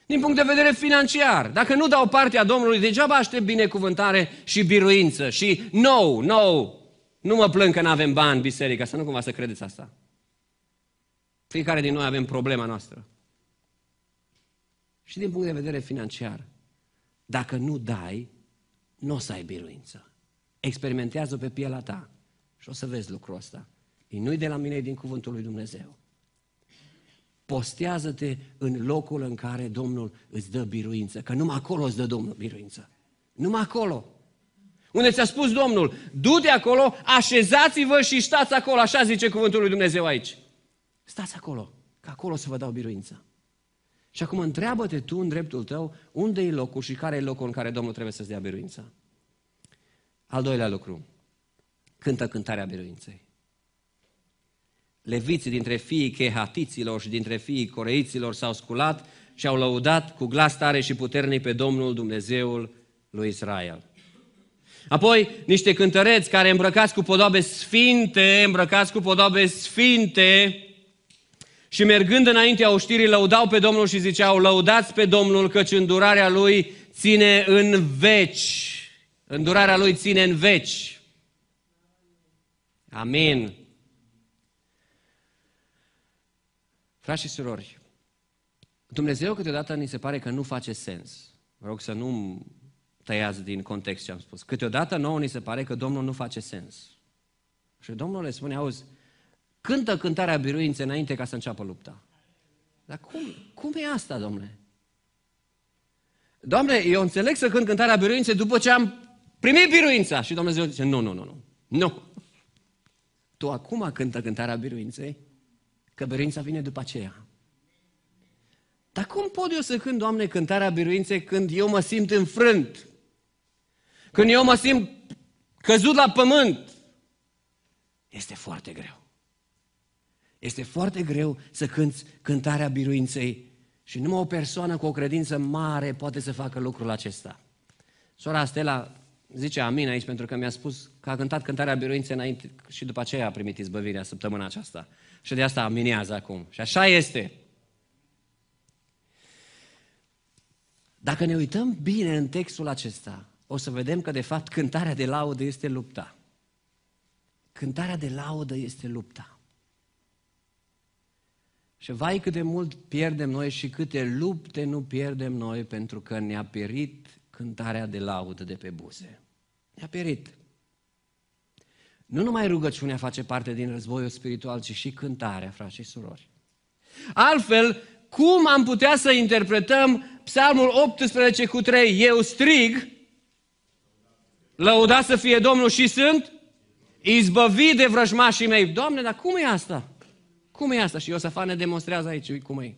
A: Din punct de vedere financiar, dacă nu dau partea Domnului, degeaba aștept binecuvântare și biruință și nou, nou, nu mă plâng că nu avem bani biserica, să nu cumva să credeți asta. Fiecare din noi avem problema noastră. Și din punct de vedere financiar, dacă nu dai, nu o să ai biruință. Experimentează-o pe pielea ta și o să vezi lucrul ăsta. E nu de la mine, e din cuvântul lui Dumnezeu. Postează-te în locul în care Domnul îți dă biruință, că numai acolo îți dă Domnul biruință. Numai acolo. Unde ți-a spus Domnul, du-te acolo, așezați-vă și stați acolo, așa zice cuvântul lui Dumnezeu aici. Stați acolo, că acolo să vă dau biruința. Și acum întreabă-te tu în dreptul tău unde e locul și care e locul în care Domnul trebuie să-ți dea biruința. Al doilea lucru, cântă cântarea biruinței. Leviții dintre fiii chehatiților și dintre fiii coreiților s-au sculat și au lăudat cu glas tare și puternic pe Domnul Dumnezeul lui Israel. Apoi niște cântăreți care îmbrăcați cu podobe sfinte, îmbrăcați cu podobe sfinte, și mergând înaintea oștirii, lăudau pe Domnul și ziceau, lăudați pe Domnul, căci îndurarea Lui ține în veci. Îndurarea Lui ține în veci. Amin. Frați și surori, Dumnezeu câteodată ni se pare că nu face sens. Vă rog să nu tăiați din context ce am spus. Câteodată nouă ni se pare că Domnul nu face sens. Și Domnul le spune, auzi, Cântă cântarea biruințe înainte ca să înceapă lupta. Dar cum, cum e asta, domnule? Doamne, eu înțeleg să cânt cântarea biruințe după ce am primit biruința. Și Dumnezeu zice, nu, nu, nu, nu. Nu. Tu acum cântă cântarea biruinței, că biruința vine după aceea. Dar cum pot eu să cânt, Doamne, cântarea biruinței când eu mă simt înfrânt? Când eu mă simt căzut la pământ? Este foarte greu. Este foarte greu să cânți cântarea biruinței și numai o persoană cu o credință mare poate să facă lucrul acesta. Sora Stella zice amin aici pentru că mi-a spus că a cântat cântarea biruinței înainte și după aceea a primit izbăvirea săptămâna aceasta. Și de asta aminează acum. Și așa este. Dacă ne uităm bine în textul acesta, o să vedem că de fapt cântarea de laudă este lupta. Cântarea de laudă este lupta. Și vai cât de mult pierdem noi și câte lupte nu pierdem noi pentru că ne-a pierit cântarea de laudă de pe buze. Ne-a pierit. Nu numai rugăciunea face parte din războiul spiritual, ci și cântarea, frați și surori. Altfel, cum am putea să interpretăm Psalmul 18 cu 3? Eu strig, lăuda să fie Domnul și sunt izbăvit de vrăjmașii mei. Doamne, dar cum e asta? Cum e asta? Și fac ne demonstrează aici cum e.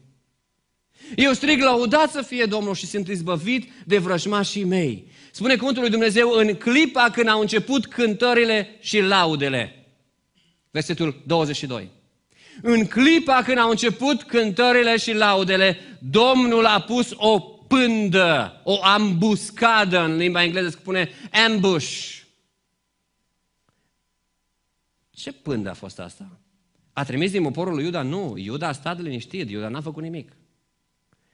A: Eu strig laudat să fie Domnul și sunt izbăvit de vrăjmașii mei. Spune cuvântul lui Dumnezeu în clipa când au început cântările și laudele. Versetul 22. În clipa când au început cântările și laudele, Domnul a pus o pândă, o ambuscadă, în limba engleză spune ambush. Ce pândă a fost asta? A trimis din poporul lui Iuda? Nu, Iuda a stat liniștit, Iuda n-a făcut nimic.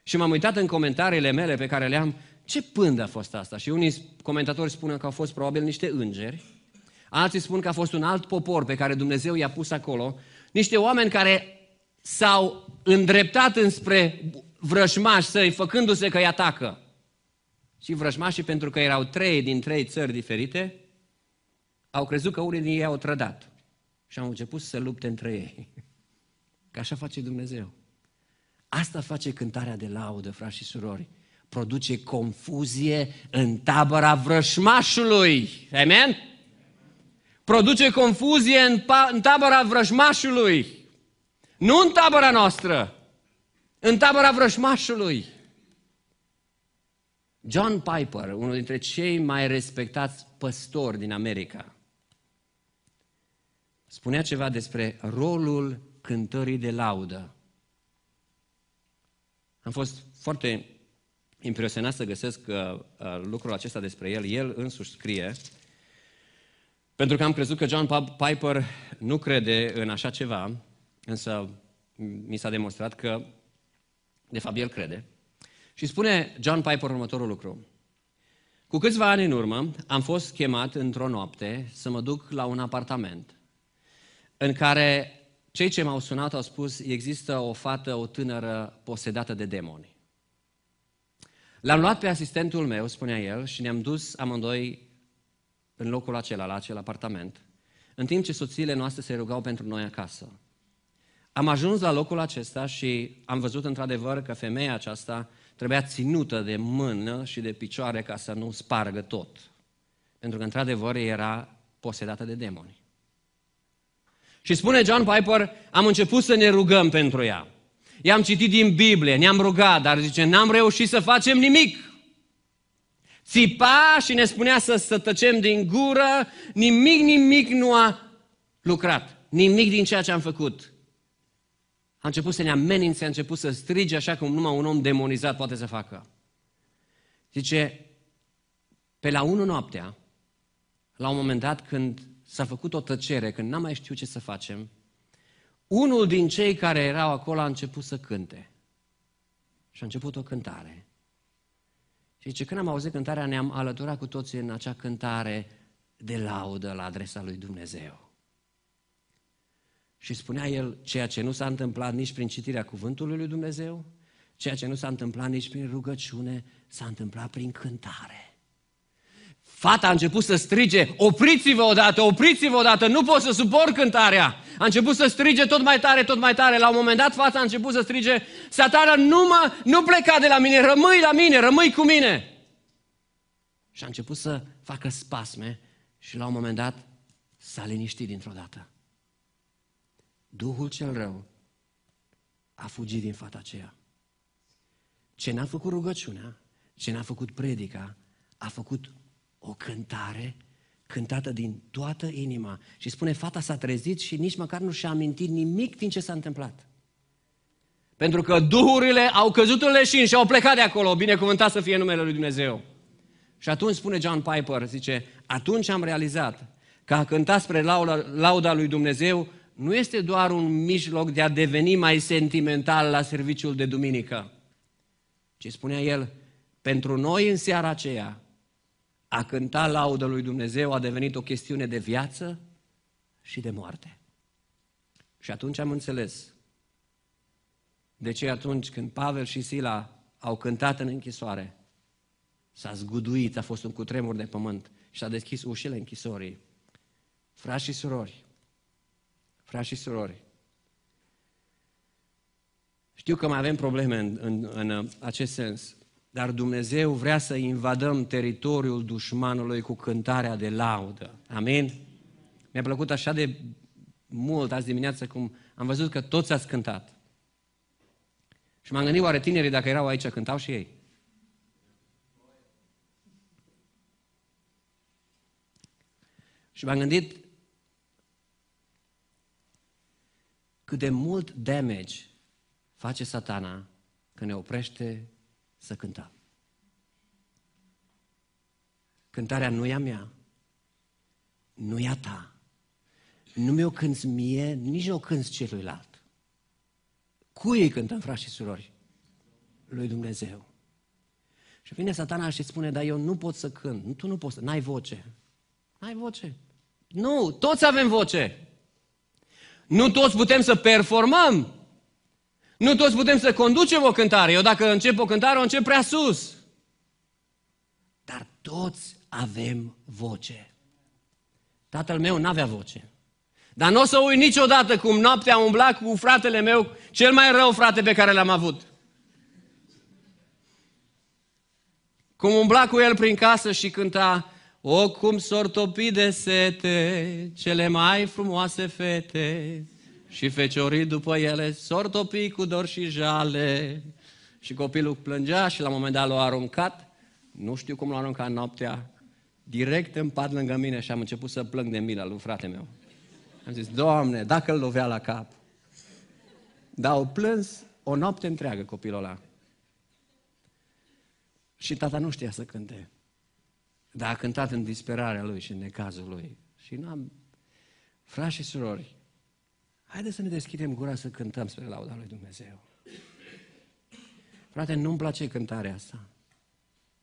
A: Și m-am uitat în comentariile mele pe care le-am, ce pândă a fost asta? Și unii comentatori spun că au fost probabil niște îngeri, alții spun că a fost un alt popor pe care Dumnezeu i-a pus acolo, niște oameni care s-au îndreptat înspre vrăjmași săi, făcându-se că îi atacă. Și Vrăjmașii, pentru că erau trei din trei țări diferite, au crezut că unii din ei au trădat. Și au început să lupte între ei. Că așa face Dumnezeu. Asta face cântarea de laudă, frați și surori. Produce confuzie în tabăra vrășmașului. Amen? Produce confuzie în, pa- în tabăra vrășmașului. Nu în tabăra noastră. În tabăra vrășmașului. John Piper, unul dintre cei mai respectați păstori din America, spunea ceva despre rolul cântării de laudă. Am fost foarte impresionat să găsesc uh, lucrul acesta despre el. El însuși scrie, pentru că am crezut că John Piper nu crede în așa ceva, însă mi s-a demonstrat că, de fapt, el crede. Și spune John Piper următorul lucru. Cu câțiva ani în urmă am fost chemat într-o noapte să mă duc la un apartament în care cei ce m-au sunat au spus, există o fată, o tânără posedată de demoni. L-am luat pe asistentul meu, spunea el, și ne-am dus amândoi în locul acela, la acel apartament, în timp ce soțiile noastre se rugau pentru noi acasă. Am ajuns la locul acesta și am văzut într-adevăr că femeia aceasta trebuia ținută de mână și de picioare ca să nu spargă tot. Pentru că într-adevăr era posedată de demoni. Și spune John Piper, am început să ne rugăm pentru ea. I-am citit din Biblie, ne-am rugat, dar zice, n-am reușit să facem nimic. Țipa și ne spunea să, să tăcem din gură, nimic, nimic nu a lucrat. Nimic din ceea ce am făcut. A început să ne amenințe, a început să strige așa cum numai un om demonizat poate să facă. Zice, pe la unul noaptea, la un moment dat când s-a făcut o tăcere, când n-am mai știut ce să facem, unul din cei care erau acolo a început să cânte. Și a început o cântare. Și zice, când am auzit cântarea, ne-am alăturat cu toții în acea cântare de laudă la adresa lui Dumnezeu. Și spunea el ceea ce nu s-a întâmplat nici prin citirea cuvântului lui Dumnezeu, ceea ce nu s-a întâmplat nici prin rugăciune, s-a întâmplat prin cântare. Fata a început să strige, opriți-vă odată, opriți-vă odată, nu pot să suport cântarea. A început să strige tot mai tare, tot mai tare. La un moment dat fata a început să strige, satana, nu, mă, nu pleca de la mine, rămâi la mine, rămâi cu mine. Și a început să facă spasme și la un moment dat s-a liniștit dintr-o dată. Duhul cel rău a fugit din fata aceea. Ce n-a făcut rugăciunea, ce n-a făcut predica, a făcut o cântare cântată din toată inima. Și spune, fata s-a trezit și nici măcar nu și-a amintit nimic din ce s-a întâmplat. Pentru că duhurile au căzut în leșin și au plecat de acolo, binecuvântat să fie numele lui Dumnezeu. Și atunci spune John Piper, zice, atunci am realizat că a cânta spre lauda, lui Dumnezeu nu este doar un mijloc de a deveni mai sentimental la serviciul de duminică, ci spunea el, pentru noi în seara aceea, a cânta laudă lui Dumnezeu a devenit o chestiune de viață și de moarte. Și atunci am înțeles de ce atunci când Pavel și Sila au cântat în închisoare, s-a zguduit, a fost un cutremur de pământ și s-a deschis ușile închisorii. Frați și surori, frați și surori, știu că mai avem probleme în, în, în acest sens, dar Dumnezeu vrea să invadăm teritoriul dușmanului cu cântarea de laudă. Amin? Mi-a plăcut așa de mult azi dimineață cum am văzut că toți ați cântat. Și m-am gândit, oare tinerii dacă erau aici cântau și ei? Și m-am gândit cât de mult damage face satana când ne oprește să cântăm. Cântarea nu e a mea, nu e a ta, nu mi-o cânți mie, nici o cânți celuilalt. Cu ei cântăm, frați și surori? Lui Dumnezeu. Și vine satana și spune, dar eu nu pot să cânt, tu nu poți, n-ai voce. N-ai voce. Nu, toți avem voce. Nu toți putem să performăm, nu toți putem să conducem o cântare. Eu dacă încep o cântare, o încep prea sus. Dar toți avem voce. Tatăl meu n-avea voce. Dar nu o să uit niciodată cum noaptea umbla cu fratele meu, cel mai rău frate pe care l-am avut. Cum umbla cu el prin casă și cânta O, cum s-or topi de sete cele mai frumoase fete și feciorii după ele s-or cu dor și jale. Și copilul plângea și la un moment dat l-a aruncat. Nu știu cum l-a aruncat noaptea. Direct în pat lângă mine și am început să plâng de milă lui frate meu. Am zis, Doamne, dacă îl lovea la cap. Dar au plâns o noapte întreagă copilul ăla. Și tata nu știa să cânte. Dar a cântat în disperarea lui și în necazul lui. Și nu am Frați și surori, Haideți să ne deschidem gura să cântăm spre lauda lui Dumnezeu. Frate, nu-mi place cântarea asta.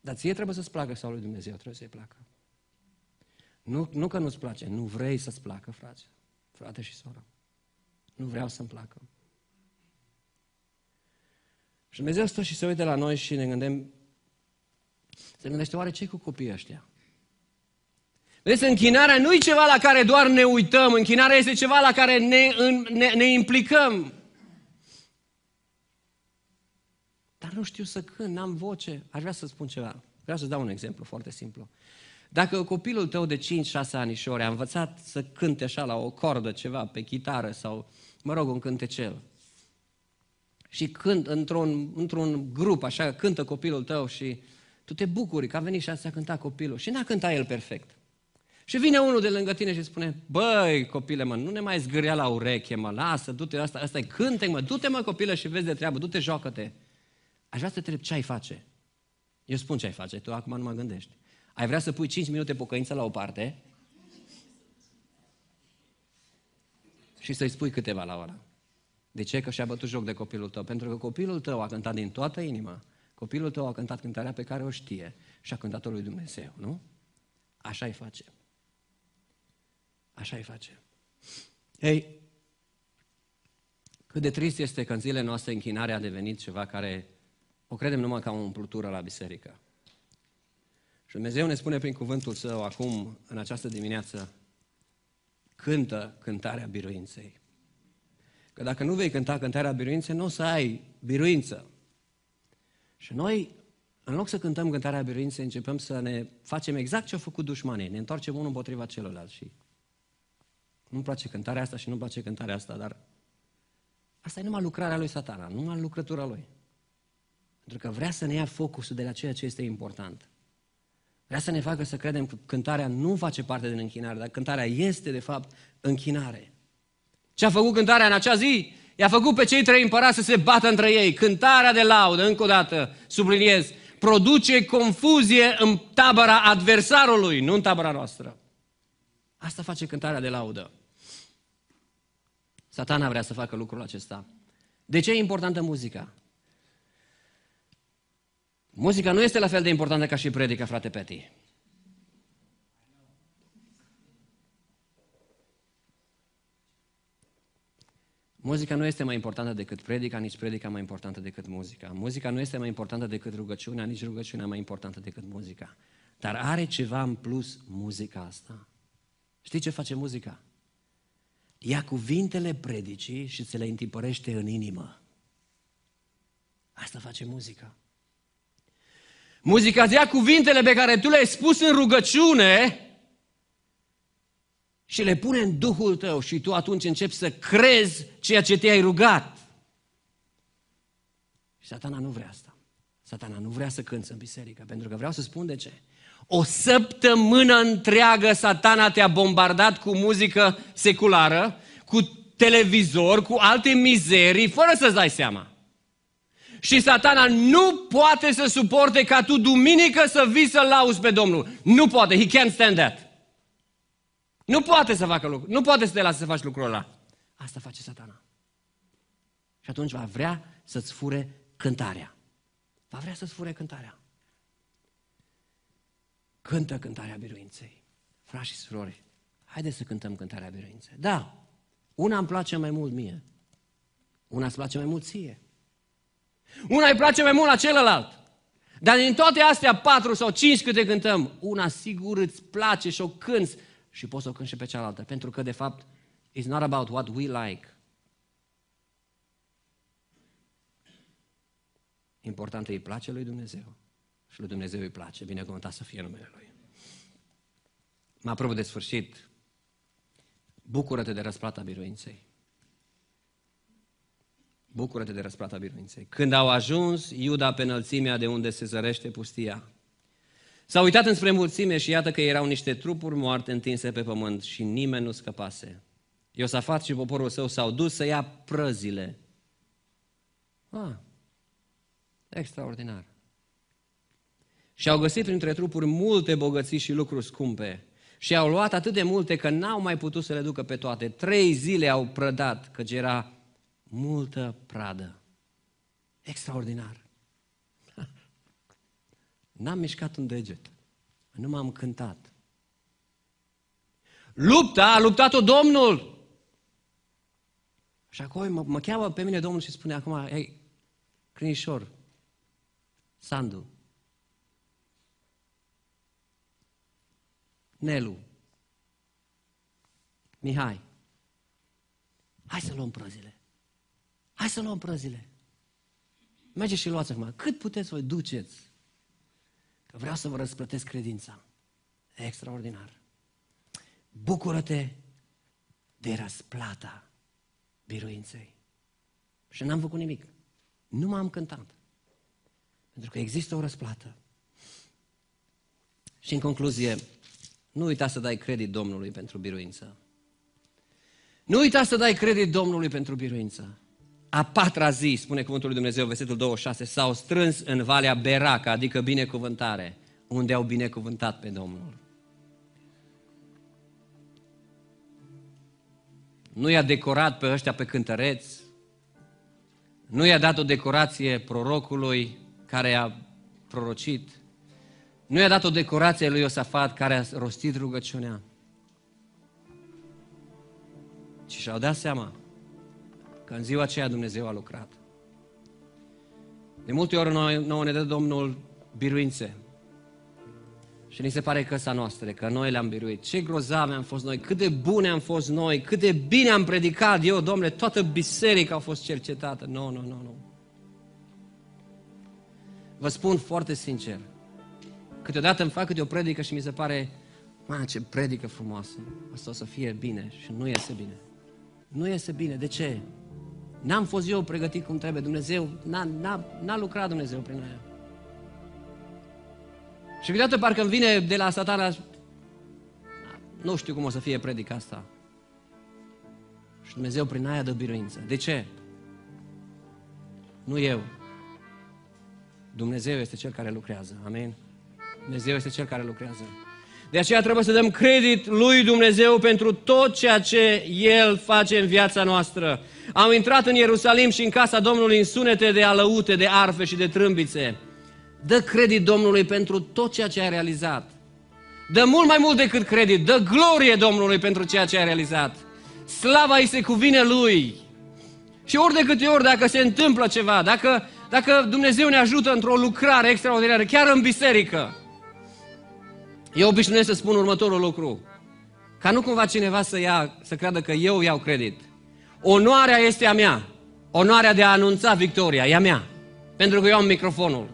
A: Dar ție trebuie să-ți placă sau lui Dumnezeu trebuie să-i placă. Nu, nu că nu-ți place, nu vrei să-ți placă, frate, frate și soră. Nu vreau să-mi placă. Și Dumnezeu stă și se uită la noi și ne gândim, se gândește, oare ce cu copiii ăștia? Vedeți, închinarea nu e ceva la care doar ne uităm, închinarea este ceva la care ne, în, ne, ne implicăm. Dar nu știu să cânt, n-am voce. Aș vrea să spun ceva. Vreau să dau un exemplu foarte simplu. Dacă copilul tău de 5-6 anișori a învățat să cânte așa la o cordă ceva, pe chitară sau, mă rog, un cântecel, și cânt într-un, într-un grup, așa, cântă copilul tău și tu te bucuri că a venit și a cântat copilul. Și n-a cântat el perfect. Și vine unul de lângă tine și spune, băi, copile, mă, nu ne mai zgârea la ureche, mă, lasă, du-te, asta, asta e cântec, mă, du-te, mă, copilă, și vezi de treabă, du-te, joacă-te. Aș vrea să te ce ai face. Eu spun ce ai face, tu acum nu mă gândești. Ai vrea să pui 5 minute pocăință la o parte și să-i spui câteva la ora. De ce? Că și-a bătut joc de copilul tău. Pentru că copilul tău a cântat din toată inima, copilul tău a cântat cântarea pe care o știe și a cântat-o lui Dumnezeu, nu? Așa i facem. Așa îi face. Ei, cât de trist este că în zilele noastre închinarea a devenit ceva care o credem numai ca o umplutură la biserică. Și Dumnezeu ne spune prin cuvântul său acum, în această dimineață, cântă cântarea biruinței. Că dacă nu vei cânta cântarea biruinței, nu o să ai biruință. Și noi, în loc să cântăm cântarea biruinței, începem să ne facem exact ce au făcut dușmanii. Ne întoarcem unul împotriva celuilalt și nu-mi place cântarea asta și nu-mi place cântarea asta, dar asta e numai lucrarea lui satana, numai lucrătura lui. Pentru că vrea să ne ia focusul de la ceea ce este important. Vrea să ne facă să credem că cântarea nu face parte din închinare, dar cântarea este, de fapt, închinare. Ce a făcut cântarea în acea zi? I-a făcut pe cei trei împărați să se bată între ei. Cântarea de laudă, încă o dată, subliniez, produce confuzie în tabăra adversarului, nu în tabăra noastră. Asta face cântarea de laudă. Satana vrea să facă lucrul acesta. De ce e importantă muzica? Muzica nu este la fel de importantă ca și predica, frate Peti. Muzica nu este mai importantă decât predica, nici predica mai importantă decât muzica. Muzica nu este mai importantă decât rugăciunea, nici rugăciunea mai importantă decât muzica. Dar are ceva în plus muzica asta. Știi ce face muzica? ia cuvintele predicii și se le întipărește în inimă. Asta face muzica. Muzica îți ia cuvintele pe care tu le-ai spus în rugăciune și le pune în Duhul tău și tu atunci începi să crezi ceea ce te-ai rugat. Și satana nu vrea asta. Satana nu vrea să cânți în biserică, pentru că vreau să spun de ce o săptămână întreagă satana te-a bombardat cu muzică seculară, cu televizor, cu alte mizerii, fără să-ți dai seama. Și satana nu poate să suporte ca tu duminică să vii să lauzi pe Domnul. Nu poate. He can't stand that. Nu poate să facă lucru. Nu poate să te lasă să faci lucrul ăla. Asta face satana. Și atunci va vrea să-ți fure cântarea. Va vrea să-ți fure cântarea. Cântă cântarea biruinței. Frați și surori, haideți să cântăm cântarea biruinței. Da, una îmi place mai mult mie, una îți place mai mult ție, una îi place mai mult la celălalt. Dar din toate astea, patru sau cinci câte cântăm, una sigur îți place și o cânți și poți să o cânti și pe cealaltă. Pentru că, de fapt, it's not about what we like. Important e îi place lui Dumnezeu și lui Dumnezeu îi place, binecuvântat să fie numele Lui. Mă apropiu de sfârșit. Bucură-te de răsplata biruinței. Bucură-te de răsplata biruinței. Când au ajuns Iuda pe înălțimea de unde se zărește pustia, S-a uitat înspre mulțime și iată că erau niște trupuri moarte întinse pe pământ și nimeni nu scăpase. Iosafat și poporul său s-au dus să ia prăzile. Ah, extraordinar. Și au găsit printre trupuri multe bogății și lucruri scumpe. Și au luat atât de multe că n-au mai putut să le ducă pe toate. Trei zile au prădat, că era multă pradă. Extraordinar. N-am mișcat un deget. Nu m-am cântat. Lupta a luptat-o Domnul. Și acum mă, mă cheamă pe mine Domnul și spune acum, ei, crinișor, Sandu, Nelu, Mihai, hai să luăm prăzile. Hai să luăm prăzile. Mergeți și luați acum. Cât puteți voi duceți? Că vreau să vă răsplătesc credința. Extraordinar. Bucură-te de răsplata biruinței. Și n-am făcut nimic. Nu m-am cântat. Pentru că există o răsplată. Și în concluzie, nu uita să dai credit Domnului pentru biruință. Nu uita să dai credit Domnului pentru biruință. A patra zi, spune cuvântul lui Dumnezeu, versetul 26, s-au strâns în Valea Beraca, adică binecuvântare, unde au binecuvântat pe Domnul. Nu i-a decorat pe ăștia pe cântăreți, nu i-a dat o decorație prorocului care a prorocit, nu i-a dat o decorație lui Iosafat care a rostit rugăciunea. Și și-au dat seama că în ziua aceea Dumnezeu a lucrat. De multe ori noi, noi ne dă Domnul biruințe. Și ni se pare că sa noastră, că noi le-am biruit. Ce grozave am fost noi, cât de bune am fost noi, cât de bine am predicat eu, Domnule, toată biserica a fost cercetată. Nu, no, nu, no, nu, no, nu. Vă spun foarte sincer, Câteodată îmi fac câte o predică și mi se pare, mă, ce predică frumoasă, asta o să fie bine și nu iese bine. Nu iese bine, de ce? N-am fost eu pregătit cum trebuie, Dumnezeu, n-a, n-a, n-a lucrat Dumnezeu prin noi. Și câteodată parcă îmi vine de la satana, nu știu cum o să fie predica asta. Și Dumnezeu prin aia dă biruință. De ce? Nu eu. Dumnezeu este Cel care lucrează. Amen. Dumnezeu este Cel care lucrează. De aceea trebuie să dăm credit lui Dumnezeu pentru tot ceea ce El face în viața noastră. Am intrat în Ierusalim și în casa Domnului în sunete de alăute, de arfe și de trâmbițe. Dă credit Domnului pentru tot ceea ce a realizat. Dă mult mai mult decât credit, dă glorie Domnului pentru ceea ce a realizat. Slava îi se cuvine Lui. Și ori de câte ori, dacă se întâmplă ceva, dacă, dacă Dumnezeu ne ajută într-o lucrare extraordinară, chiar în biserică, eu obișnuiesc să spun următorul lucru. Ca nu cumva cineva să, ia, să creadă că eu iau credit. Onoarea este a mea. Onoarea de a anunța victoria e a mea. Pentru că eu am microfonul.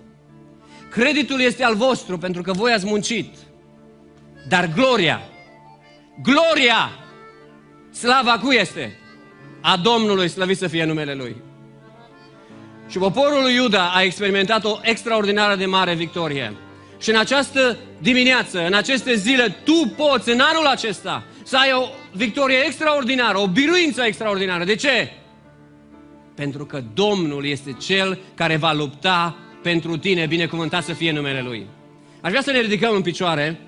A: Creditul este al vostru pentru că voi ați muncit. Dar gloria, gloria, slava cu este? A Domnului, slăvit să fie numele Lui. Și poporul lui Iuda a experimentat o extraordinară de mare victorie. Și în această dimineață, în aceste zile, tu poți în anul acesta să ai o victorie extraordinară, o biruință extraordinară. De ce? Pentru că Domnul este Cel care va lupta pentru tine, binecuvântat să fie numele Lui. Aș vrea să ne ridicăm în picioare.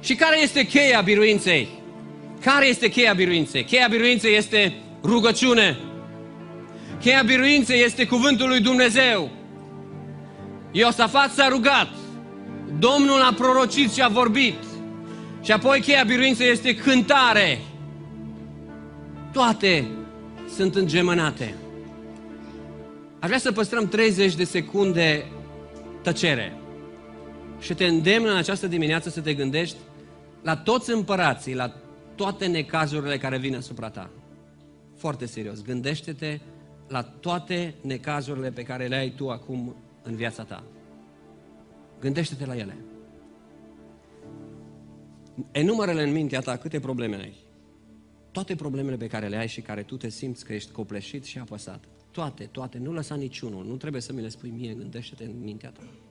A: Și care este cheia biruinței? Care este cheia biruinței? Cheia biruinței este rugăciune. Cheia biruinței este cuvântul lui Dumnezeu. Iosafat s-a rugat, Domnul a prorocit și a vorbit. Și apoi cheia biruinței este cântare. Toate sunt îngemănate. Aș vrea să păstrăm 30 de secunde tăcere. Și te îndemn în această dimineață să te gândești la toți împărații, la toate necazurile care vin asupra ta. Foarte serios, gândește-te la toate necazurile pe care le ai tu acum în viața ta. Gândește-te la ele. Enumărele în mintea ta câte probleme ai. Toate problemele pe care le ai și care tu te simți că ești copleșit și apăsat. Toate, toate. Nu lăsa niciunul. Nu trebuie să mi le spui mie. Gândește-te în mintea ta.